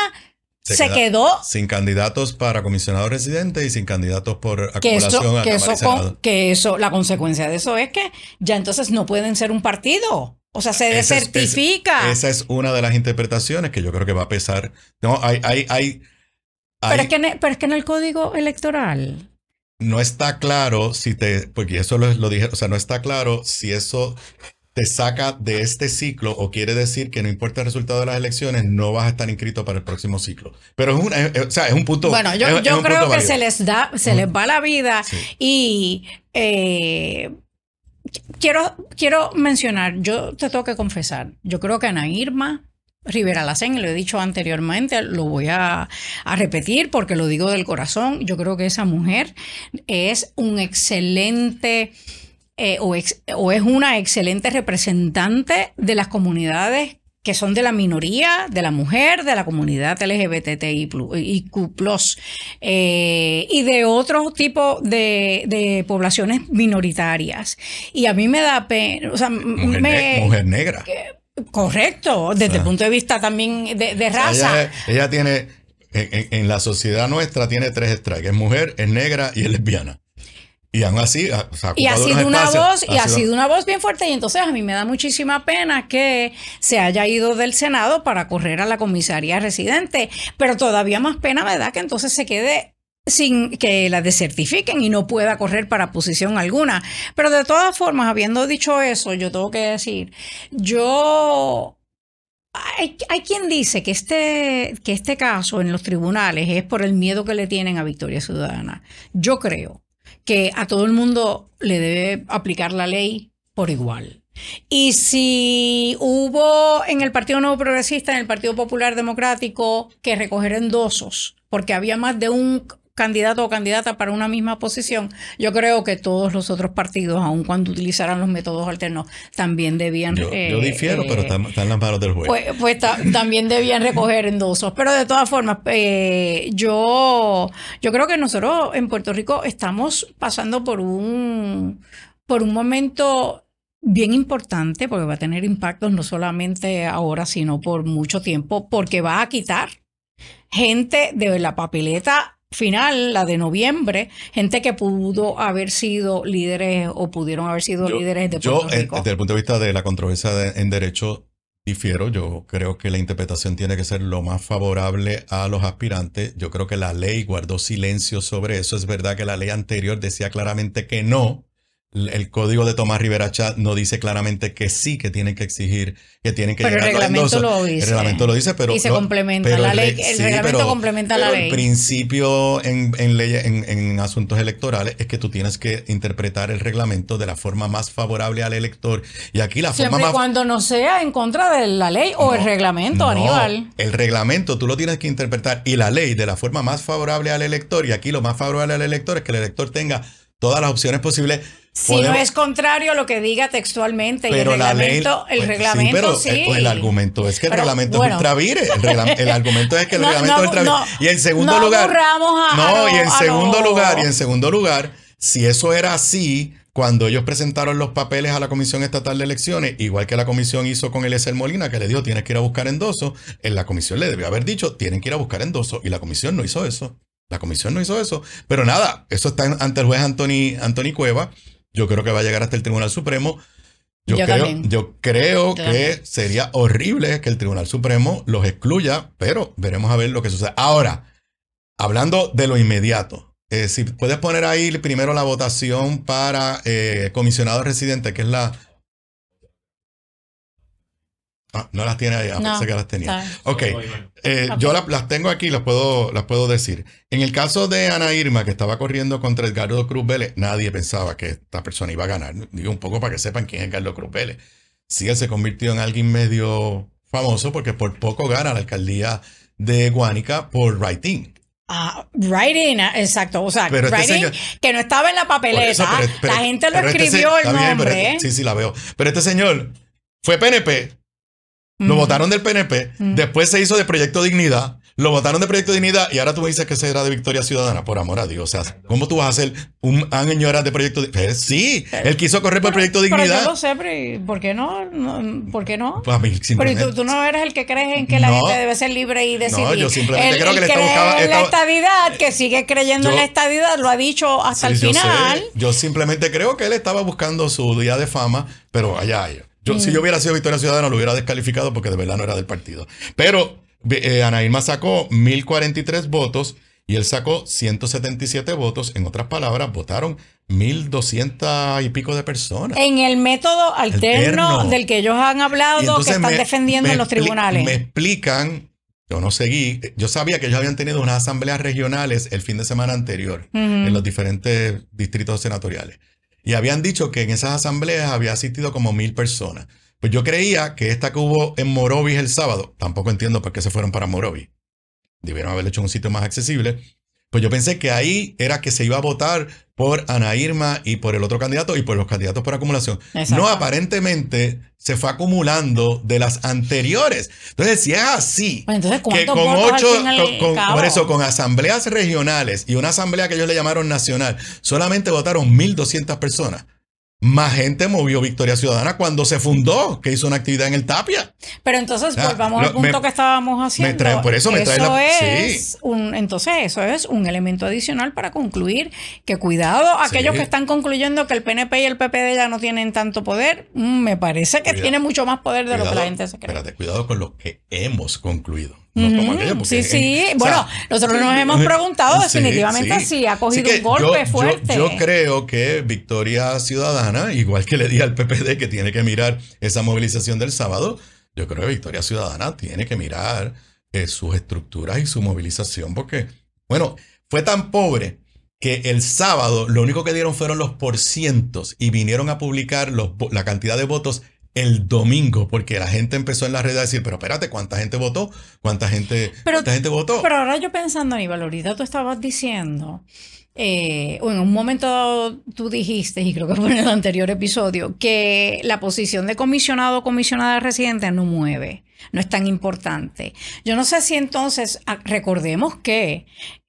se, quedó sin candidatos para comisionado residente y sin candidatos por acumulación que eso, la consecuencia de eso es que ya entonces no pueden ser un partido. O sea, se desertifica. Esa es, una de las interpretaciones que yo creo que va a pesar. No, hay, hay, hay, pero, es que en el, código electoral no está claro si te, porque eso lo, dije, o sea, no está claro si eso te saca de este ciclo o quiere decir que no importa el resultado de las elecciones, no vas a estar inscrito para el próximo ciclo. Pero es, una, o sea, es un punto. Bueno, yo, creo que se les da, se les va la vida y eh, quiero, quiero mencionar, yo te tengo que confesar, yo creo que Ana Irma Rivera Lacen, lo he dicho anteriormente, lo voy a, a, repetir porque lo digo del corazón. Yo creo que esa mujer es un excelente eh, o, es una excelente representante de las comunidades que son de la minoría, de la mujer, de la comunidad LGBTIQ, eh, y de otro tipo de, poblaciones minoritarias. Y a mí me da pena. O sea, mujer, negra. correcto, desde el ah. punto de vista también de, raza. ella, tiene, en, la sociedad nuestra, tiene tres strikes: es mujer, es negra y es lesbiana. Y aún así, ha sido una voz, bien fuerte. Y entonces a mí me da muchísima pena que se haya ido del Senado para correr a la comisaría residente. Pero todavía más pena me da que entonces se quede sin que la desertifiquen y no pueda correr para posición alguna. Pero de todas formas, habiendo dicho eso, yo tengo que decir, yo hay, quien dice que este, que este caso en los tribunales es por el miedo que le tienen a Victoria Ciudadana. Yo creo que a todo el mundo le debe aplicar la ley por igual. Y si hubo en el Partido Nuevo Progresista, en el Partido Popular Democrático, que recoger dosos, porque había más de un candidato o candidata para una misma posición, yo creo que todos los otros partidos, aun cuando utilizaran los métodos alternos, también debían... Yo, yo eh, difiero, pero eh, están, las manos del juez. Pues, pues también debían recoger endosos. Pero de todas formas, eh, yo, yo creo que nosotros en Puerto Rico estamos pasando por un, por un momento bien importante porque va a tener impactos no solamente ahora, sino por mucho tiempo, porque va a quitar gente de la papeleta final, la de noviembre, gente que pudo haber sido líderes o pudieron haber sido líderes de Puerto yo, eh, desde el punto de vista de la controversia en derecho, difiero. Yo creo que la interpretación tiene que ser lo más favorable a los aspirantes. Yo creo que la ley guardó silencio sobre eso. Es verdad que la ley anterior decía claramente que no, el código de Tomás Rivera Chat no dice claramente que sí, que tienen que exigir, que tienen que pero el reglamento lo dice. El reglamento lo dice, pero. Y se complementa la ley. El reglamento complementa la ley. El principio en, en, en, asuntos electorales es que tú tienes que interpretar el reglamento de la forma más favorable al elector. Y aquí la Siempre forma cuando no sea en contra de la ley o el reglamento, Aníbal. El reglamento tú lo tienes que interpretar y la ley de la forma más favorable al elector. Y aquí lo más favorable al elector es que el elector tenga todas las opciones posibles si no es contrario a lo que diga textualmente el reglamento, el pues, reglamento pero, eh, pues, el argumento es que el reglamento es ultravire, el, argumento es que el reglamento es ultravire. y en segundo lugar, no, y en segundo lugar, y en segundo lugar, si eso era así, cuando ellos presentaron los papeles a la Comisión Estatal de Elecciones, igual que la comisión hizo con el Eliezer Molina, que le dijo tienes que ir a buscar endoso, en la comisión le debió haber dicho tienen que ir a buscar endoso, y la comisión no hizo eso. La comisión no hizo eso. Pero nada, eso está ante el juez Anthony, Anthony Cueva. Yo creo que va a llegar hasta el Tribunal Supremo. Yo, creo, yo creo que sería horrible que el Tribunal Supremo los excluya, pero veremos a ver lo que sucede. Ahora, hablando de lo inmediato, eh, si puedes poner ahí primero la votación para eh, comisionado residente, que es la Ah, no las tiene ahí, ah, pensé que las tenía. Eh, ok, yo las, tengo aquí, las puedo, las puedo decir. En el caso de Ana Irma, que estaba corriendo contra Edgardo Cruz Vélez, nadie pensaba que esta persona iba a ganar. Digo un poco para que sepan quién es Edgardo Cruz Vélez. Sí, él se convirtió en alguien medio famoso porque por poco gana la alcaldía de Guánica por writing. Ah, writing, ah, exacto. O sea, este writing que no estaba en la papeleta. la gente lo este escribió el nombre. Este- ¿eh? sí, sí, la veo. Pero este señor fue PNP, lo votaron del PNP, después se hizo de Proyecto Dignidad, lo votaron de Proyecto Dignidad y ahora tú me dices que será de Victoria Ciudadana, por amor a Dios. O sea, ¿cómo tú vas a hacer un año era de Proyecto Dignidad? Pues sí, él quiso correr por Proyecto Dignidad. Pero yo lo sé, pero ¿por qué no? ¿Por qué no? Pues pero tú, no eres el que crees en que la gente debe ser libre y decidir. No, yo simplemente creo que le está buscando... la estadidad, que sigue creyendo en la estadidad, lo ha dicho hasta el final. Yo, simplemente creo que él estaba buscando su día de fama, pero allá hay... Si yo hubiera sido Victoria Ciudadana, lo hubiera descalificado porque de verdad no era del partido. Pero eh, Ana sacó 1043 votos y él sacó 177 votos. En otras palabras, votaron 1.200 y pico de personas. En el método alterno, del que ellos han hablado, que están defendiendo en los tribunales. Me explican, yo no seguí, yo sabía que ellos habían tenido unas asambleas regionales el fin de semana anterior en los diferentes distritos senatoriales. Y habían dicho que en esas asambleas había asistido como mil personas. Pues yo creía que esta que hubo en Morovis el sábado, tampoco entiendo por qué se fueron para Morovis. Debieron haber hecho un sitio más accesible. Pues yo pensé que ahí era que se iba a votar por Ana Irma y por el otro candidato y por los candidatos por acumulación. No, aparentemente se fue acumulando de las anteriores. Entonces, si es así, pues con ocho, con, eso, con asambleas regionales y una asamblea que ellos le llamaron nacional, solamente votaron 1.200 personas más gente movió Victoria Ciudadana cuando se fundó, que hizo una actividad en el Tapia. Pero entonces volvamos al punto que estábamos haciendo. por eso es un, entonces eso es un elemento adicional para concluir que cuidado aquellos que están concluyendo que el PNP y el PPD ya no tienen tanto poder, mm, me parece que tiene mucho más poder de lo que la gente se cree. Espérate, cuidado con lo que hemos concluido sí, sí. bueno, nosotros nos hemos eh, preguntado definitivamente si ha cogido un golpe fuerte. Yo, creo que Victoria Ciudadana, igual que le di al PPD que tiene que mirar esa movilización del sábado, yo creo que Victoria Ciudadana tiene que mirar eh, sus estructuras y su movilización porque, bueno, fue tan pobre que el sábado lo único que dieron fueron los cientos y vinieron a publicar la cantidad de votos el domingo, porque la gente empezó en las redes a decir, pero espérate, ¿cuánta gente votó? ¿Cuánta gente, gente votó? Pero ahora yo pensando, Aníbal, ahorita tú estabas diciendo, eh, o en un momento tú dijiste, y creo que fue en el anterior episodio, que la posición de comisionado o comisionada residente no mueve, no es tan importante. Yo no sé si entonces, ah, recordemos que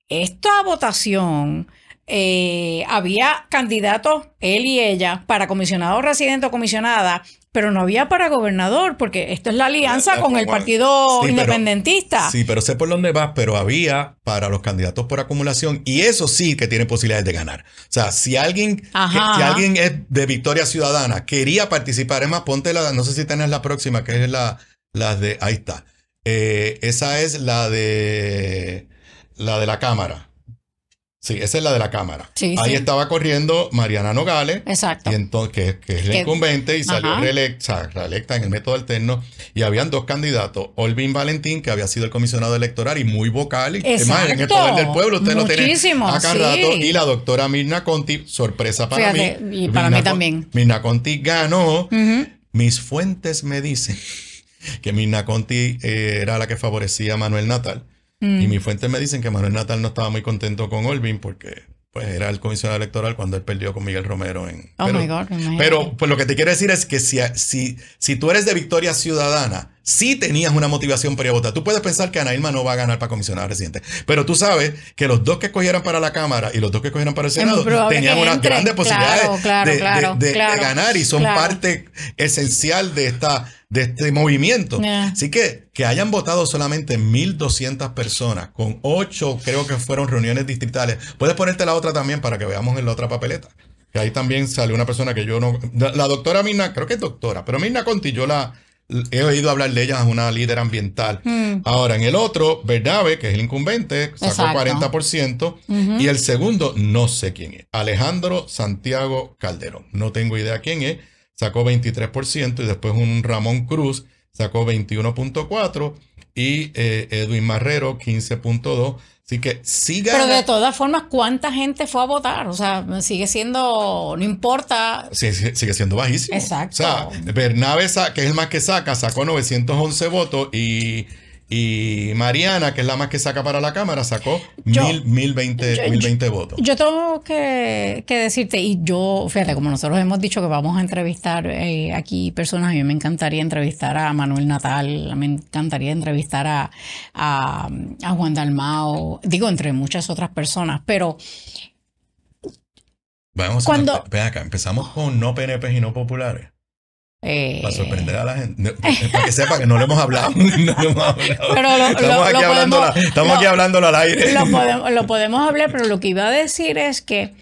esta votación... Eh, había candidatos, él y ella, para comisionado residente o comisionada pero no había para gobernador, porque esto es la alianza con el Partido Independentista. sí, pero sé por dónde vas, pero había para los candidatos por acumulación y eso sí que tiene posibilidades de ganar. O sea, si alguien, si alguien es de Victoria Ciudadana, quería participar, es más, ponte la, no sé si tenés la próxima, que es la, de, ahí está. Eh, esa es la de, la de la Cámara. Sí, esa es la de la Cámara. Ahí estaba corriendo Mariana Nogales, Exacto. Y entonces, que, es la incumbente, y salió reelecta, en el método alterno. Y habían dos candidatos, Olvin Valentín, que había sido el comisionado electoral y muy vocal, y más en el del pueblo, usted lo tiene muchísimo, sí. y la doctora Mirna Conti, sorpresa para mí. Y para mí también. Mirna Conti ganó. Mis fuentes me dicen (laughs) que Mirna Conti eh, era la que favorecía a Manuel Natal. Y mm. mi fuente me dicen que Manuel Natal no estaba muy contento con Olvin porque pues era el comisionado electoral cuando él perdió con Miguel Romero en... Oh pero, pues lo que te quiero decir es que si, si, si tú eres de Victoria Ciudadana, sí tenías una motivación para votar. Tú puedes pensar que Ana Irma no va a ganar para comisionada reciente pero tú sabes que los dos que escogieran para la Cámara y los dos que cogieron para el Senado tenían unas grandes posibilidades de, ganar y son parte esencial de, esta, de este movimiento. Así que que hayan votado solamente 1.200 personas con ocho, creo que fueron reuniones distritales. Puedes ponerte la otra también para que veamos en la otra papeleta. Que ahí también sale una persona que yo no... La doctora Mirna, creo que es doctora, pero Mirna Conti, yo la he oído hablar de ella, es una líder ambiental. Hmm. Ahora, en el otro, Verdave que es el incumbente, sacó 40%, y el segundo, no sé quién es, Alejandro Santiago Calderón, no tengo idea quién es, sacó 23%, y después un Ramón Cruz sacó 21.4%, y eh, Edwin Marrero 15.2%. Así que siga. Pero de todas formas, ¿cuánta gente fue a votar? O sea, sigue siendo, no importa. sigue siendo bajísimo. Exacto. O sea, Bernabe, que es el más que saca, sacó 911 votos y y Mariana, que es la más que saca para la Cámara, sacó mil, mil veinte, mil veinte votos. Yo tengo que, decirte, y yo, fíjate, como nosotros hemos dicho que vamos a entrevistar eh, aquí personas, a mí me encantaría entrevistar a Manuel Natal, me encantaría entrevistar a, a, Juan Dalmao, digo, entre muchas otras personas, pero Vamos Cuando... acá, empezamos con no PNP y no populares. Eh, Para sorprender a la gente. Para que sepa que no le hemos hablado. estamos, aquí, hablándolo al aire. lo podemos, hablar, pero lo que iba a decir es que,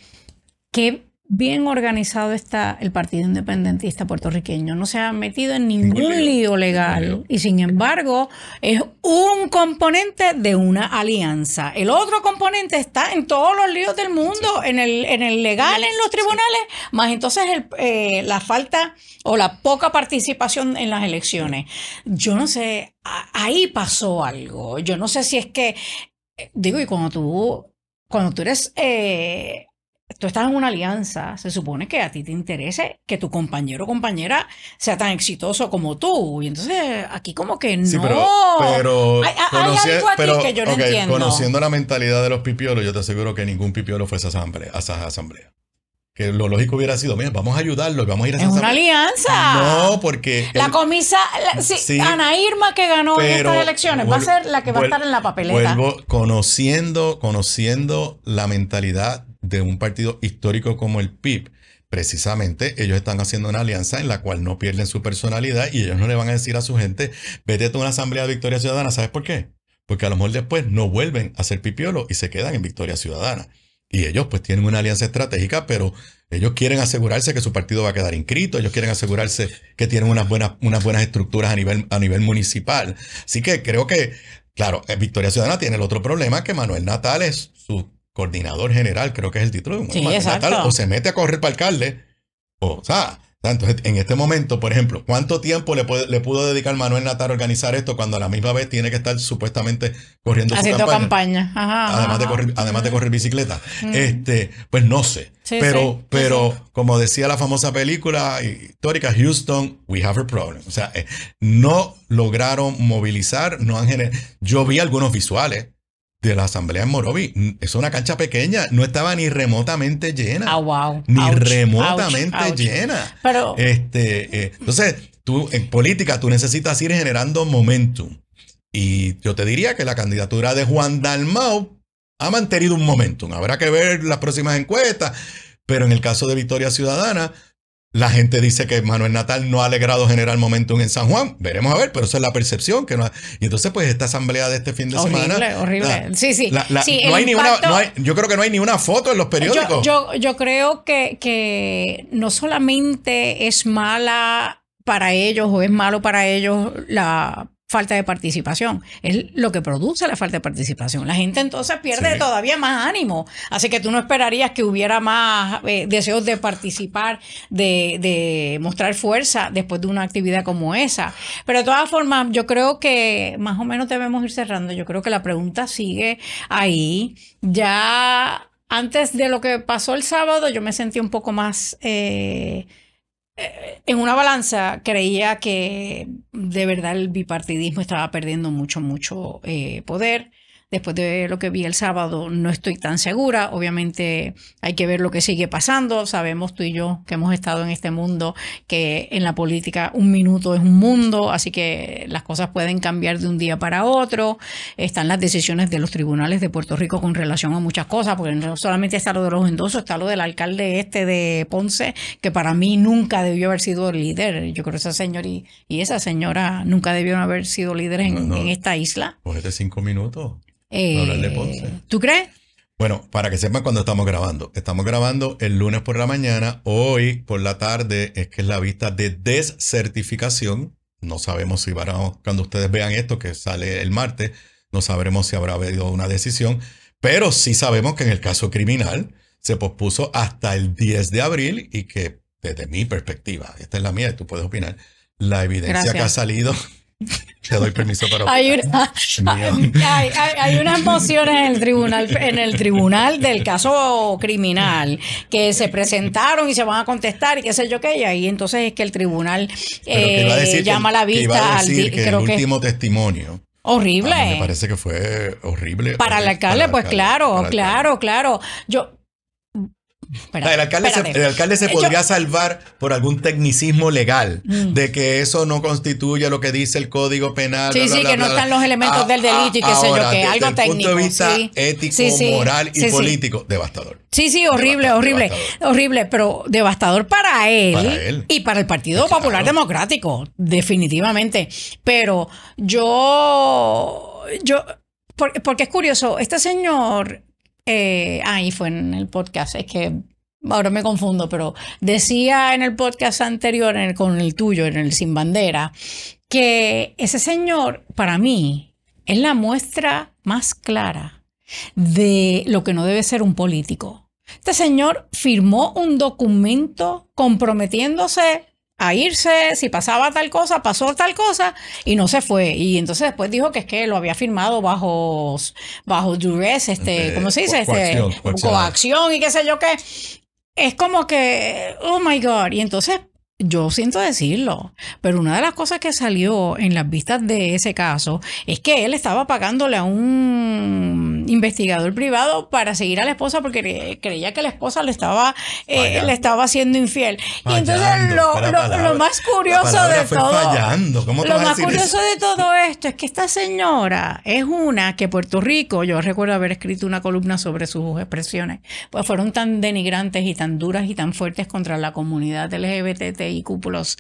que bien organizado está el Partido Independentista puertorriqueño. No se ha metido en ningún lío legal y sin embargo es un componente de una alianza. El otro componente está en todos los líos del mundo, en, el, en el legal, en los tribunales, más entonces eh, la falta o la poca participación en las elecciones. Yo no sé, ahí pasó algo. Yo no sé si es que, eh, digo, y cuando tú, cuando tú eres... Eh, tú estás en una alianza, se supone que a ti te interese que tu compañero o compañera sea tan exitoso como tú. Y entonces aquí como que no. Sí, pero, pero, hay, algo a que yo no entiendo. Conociendo la mentalidad de los pipiolos, yo te aseguro que ningún pipiolo fue a esa asamblea. Que lo lógico hubiera sido, mira, vamos a ayudarlo, vamos a ir a esa Es una alianza. No, porque... La comisa, sí, Ana Irma que ganó en estas elecciones va a ser la que va a estar en la papeleta. Vuelvo conociendo, conociendo la mentalidad de un partido histórico como el PIB. Precisamente ellos están haciendo una alianza en la cual no pierden su personalidad y ellos no le van a decir a su gente, vete a una asamblea de Victoria Ciudadana, ¿sabes por qué? Porque a lo mejor después no vuelven a ser pipiolo y se quedan en Victoria Ciudadana. Y ellos pues tienen una alianza estratégica, pero ellos quieren asegurarse que su partido va a quedar inscrito, ellos quieren asegurarse que tienen unas buenas, unas buenas estructuras a nivel, a nivel municipal. Así que creo que, claro, eh, Victoria Ciudadana tiene el otro problema que Manuel Natales su coordinador general, creo que es el título de sí, o se mete a correr para alcalde, o, sea, entonces, en este momento, por ejemplo, ¿cuánto tiempo le, puede, le pudo dedicar Manuel Natar a organizar esto cuando a la misma vez tiene que estar supuestamente corriendo Haciendo su campaña? campaña. Ajá, además, de correr, además de correr bicicleta. Este, pues no sé. pero, pero como decía la famosa película histórica, Houston, we have a problem. O sea, eh, no lograron movilizar, no han Yo vi algunos visuales de la Asamblea en Morovi. Es una cancha pequeña, no estaba ni remotamente llena. Ah, ni remotamente llena. Pero... Este, eh, entonces, tú en política, tú necesitas ir generando momentum. Y yo te diría que la candidatura de Juan Dalmau ha mantenido un momentum. Habrá que ver las próximas encuestas, pero en el caso de Victoria Ciudadana, la gente dice que Manuel Natal no ha alegrado generar momentum en San Juan. Veremos a ver, pero esa es la percepción. que no Y entonces, pues, esta asamblea de este fin de semana. Horrible, horrible. Sí, sí. yo creo que no hay ni una foto en los periódicos. Yo, yo, creo que, que no solamente es mala para ellos o es malo para ellos la falta de participación. Es lo que produce la falta de participación. La gente entonces pierde todavía más ánimo. Así que tú no esperarías que hubiera más eh, deseos de participar, de, mostrar fuerza después de una actividad como esa. Pero de todas formas, yo creo que más o menos debemos ir cerrando. Yo creo que la pregunta sigue ahí. Ya antes de lo que pasó el sábado, yo me sentí un poco más... Eh, en una balanza creía que de verdad el bipartidismo estaba perdiendo mucho, mucho eh, poder. Después de lo que vi el sábado, no estoy tan segura. Obviamente hay que ver lo que sigue pasando. Sabemos tú y yo que hemos estado en este mundo, que en la política un minuto es un mundo, así que las cosas pueden cambiar de un día para otro. Están las decisiones de los tribunales de Puerto Rico con relación a muchas cosas, porque no solamente está lo de los endosos, está lo del alcalde este de Ponce, que para mí nunca debió haber sido el líder. Yo creo que esa señora y, y esa señora nunca debieron haber sido líderes en, esta isla. este cinco minutos. Eh, ¿Tú crees? Bueno, para que sepan cuando estamos grabando. Estamos grabando el lunes por la mañana. Hoy por la tarde es que es la vista de descertificación. No sabemos si van a, cuando ustedes vean esto, que sale el martes, no sabremos si habrá habido una decisión. Pero sí sabemos que en el caso criminal se pospuso hasta el 10 de abril y que desde mi perspectiva, esta es la mía, y tú puedes opinar, la evidencia que ha salido te doy permiso para (laughs) hay, hay, unas mociones en el tribunal en el tribunal del caso criminal que se presentaron y se van a contestar y qué sé yo qué y ahí entonces es que el tribunal eh, llama la vista al que el último testimonio horrible me parece que fue horrible para, el alcalde pues claro claro claro yo el, alcalde se, el, alcalde se, podría salvar por algún tecnicismo mm. legal, mm. de que eso no constituye lo que dice el Código Penal. Sí, sí, que no están los elementos del ah, ah, delito y qué sé yo, que algo técnico. punto de vista ético, moral y político, devastador. Sí, sí, horrible, horrible, horrible, pero devastador para él, y para el Partido Popular Democrático, definitivamente. Pero yo, yo, porque es curioso, este señor eh, ahí fue en el podcast, es que ahora me confundo, pero decía en el podcast anterior, con el tuyo, en el Sin Bandera, que ese señor, para mí, es la muestra más clara de lo que no debe ser un político. Este señor firmó un documento comprometiéndose a irse, si pasaba tal cosa, pasó tal cosa y no se fue. Y entonces después dijo que es que lo había firmado bajo, bajo duress, este, ¿cómo se dice? Este, coacción. coacción y qué sé yo qué. Es como que, oh my God. Y entonces yo siento decirlo, pero una de las cosas que salió en las vistas de ese caso es que él estaba pagándole a un investigador privado para seguir a la esposa porque creía que la esposa le estaba, eh, le estaba haciendo infiel. y entonces lo, más curioso de todo, lo curioso de todo esto es que esta señora es una que Puerto Rico, yo recuerdo haber escrito una columna sobre sus expresiones, pues fueron tan denigrantes y tan duras y tan fuertes contra la comunidad LGBT y cúpulos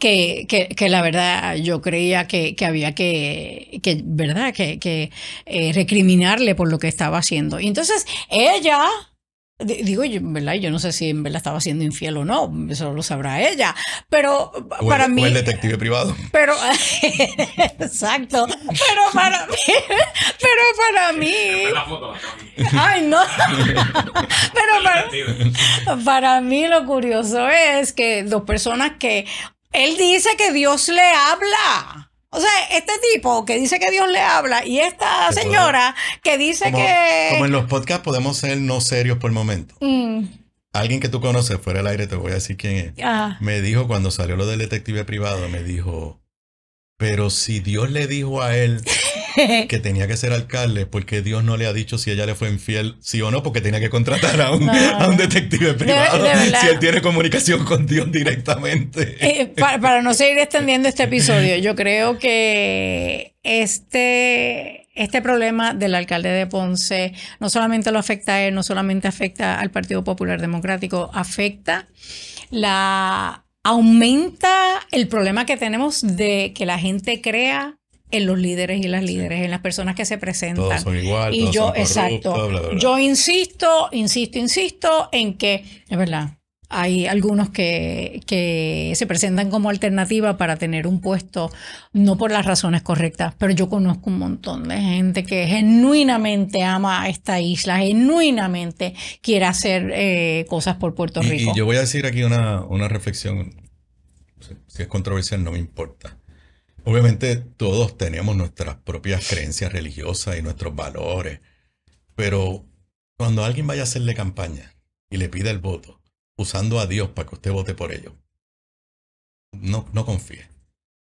que, que, la verdad yo creía que, que había que, que ¿verdad? que, eh, recriminarle por lo que estaba haciendo. Y entonces ella Digo, yo, ¿verdad? Yo no sé si en verdad estaba siendo infiel o no, eso lo sabrá ella, pero para mí... el detective privado. (laughs) Pero, (laughs) exacto, pero para mí, (laughs) pero para mí... Ay, no. pero para, para mí lo curioso es que dos personas que... Él dice que Dios le habla. O sea, este tipo que dice que Dios le habla y esta señora que dice que... Como en los podcasts podemos ser no serios por el momento. Mm. Alguien que tú conoces fuera del aire, te voy a decir quién es. Me dijo cuando salió lo del detective privado, me dijo, pero si Dios le dijo a él (laughs) que tenía que ser alcalde porque Dios no le ha dicho si ella le fue infiel, sí o no, porque tenía que contratar a un, detective privado si él tiene comunicación con Dios directamente. Eh, (laughs) para, no seguir extendiendo este episodio, yo creo que este este problema del alcalde de Ponce no solamente lo afecta a él, no solamente afecta al Partido Popular Democrático, afecta la aumenta el problema que tenemos de que la gente crea en los líderes y las líderes, en las personas que se presentan. son y yo, exacto. Yo insisto, insisto, insisto en que, es verdad, hay algunos que, que, se presentan como alternativa para tener un puesto, no por las razones correctas, pero yo conozco un montón de gente que genuinamente ama esta isla, genuinamente quiere hacer eh, cosas por Puerto Rico. Y, yo voy a decir aquí una, una reflexión, si es controversial, no me importa. Obviamente todos tenemos nuestras propias creencias religiosas y nuestros valores, pero cuando alguien vaya a hacerle campaña y le pida el voto, usando a Dios para que usted vote por ello, no, no confíe.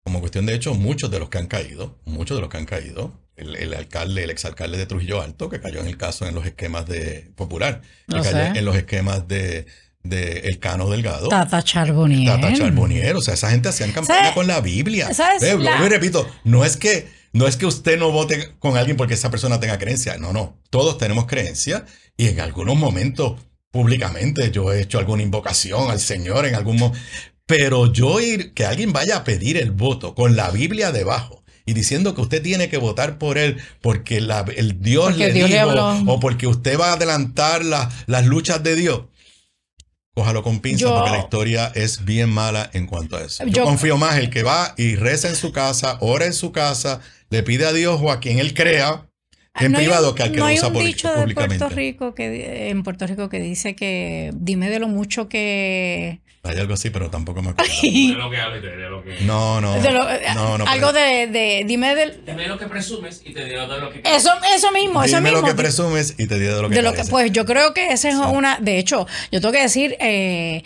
Como cuestión de hecho, muchos de los que han caído, muchos de los que han caído, el, alcalde, el exalcalde de Trujillo Alto, que cayó en el caso en los esquemas de popular, en los esquemas de, de cano Delgado. Tata Charbonnier. Tata O sea, esa gente hacían campaña con la Biblia. ¿Sabes? repito, no es que no es que usted no vote con alguien porque esa persona tenga creencia. No, no. Todos tenemos creencia y en algunos momentos públicamente yo he hecho alguna invocación al Señor en algún momento. Pero yo ir, que alguien vaya a pedir el voto con la Biblia debajo y diciendo que usted tiene que votar por él porque el Dios le dijo o porque usted va a adelantar las luchas de Dios cójalo con pinza porque la historia es bien mala en cuanto a eso. Yo, confío más el que va y reza en su casa, ora en su casa, le pide a Dios o a quien él crea ah, en privado que al que no se hay un dicho De Rico que en Puerto Rico que dice que dime de lo mucho que algo así, pero tampoco me acuerdo. de lo que de lo que. No, no. Eh, algo de, de, Dime del. Dime lo que presumes y te diré de lo que. Eso, eso mismo, eso mismo. lo que presumes y te diré de lo que. De lo que pues yo creo que esa es una. De hecho, yo tengo que decir. Eh,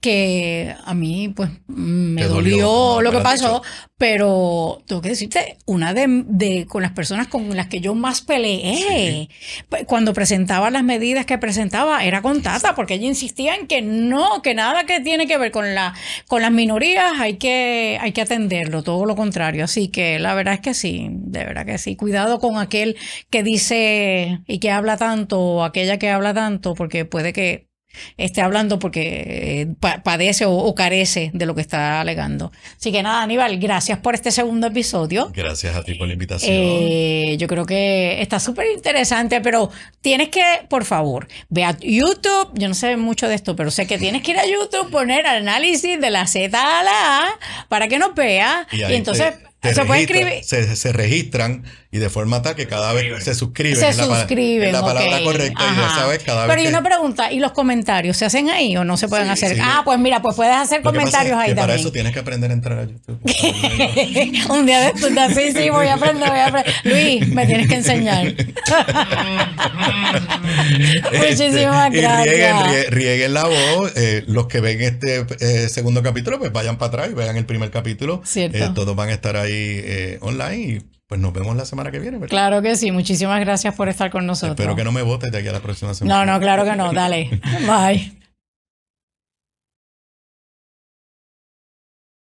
que a mí pues me dolió, lo que pasó, pero tengo que decirte, una de, con las personas con las que yo más peleé, cuando presentaba las medidas que presentaba, era con Tata, porque ella insistía en que no, que nada que tiene que ver con, la, con las minorías hay que, hay que atenderlo, todo lo contrario. Así que la verdad es que sí, de verdad que sí. Cuidado con aquel que dice y que habla tanto, o aquella que habla tanto, porque puede que esté hablando porque eh, padece o, carece de lo que está alegando. Así que nada, Aníbal, gracias por este segundo episodio. Gracias a ti por la invitación. Eh, yo creo que está súper interesante, pero tienes que, por favor, ve a YouTube. Yo no sé mucho de esto, pero sé que tienes que ir a YouTube, poner análisis de la Z a la A para que nos vea. Y, entonces se, se, escribir. se, registran y de forma tal que cada vez se suscriben. Se suscriben. La, palabra, correcta y ya sabes cada Pero vez. Pero y una pregunta, ¿y los comentarios se hacen ahí o no se pueden hacer? ah, pues mira, pues puedes hacer comentarios ahí también ahí para eso tienes que aprender a entrar a YouTube. (laughs) Un día de estos, sí, sí, voy a aprender, voy a aprender. Luis, me tienes que enseñar. (laughs) Muchísimas este, gracias. Rieguen, la voz. Eh, los que ven este eh, segundo capítulo, pues vayan para atrás y vean el primer capítulo. Eh, todos van a estar ahí eh, online. Y pues nos vemos la semana que viene. Claro que sí. Muchísimas gracias por estar con nosotros. Espero que no me votes de aquí a la próxima semana. No, no, claro que no. Dale. (laughs) Bye.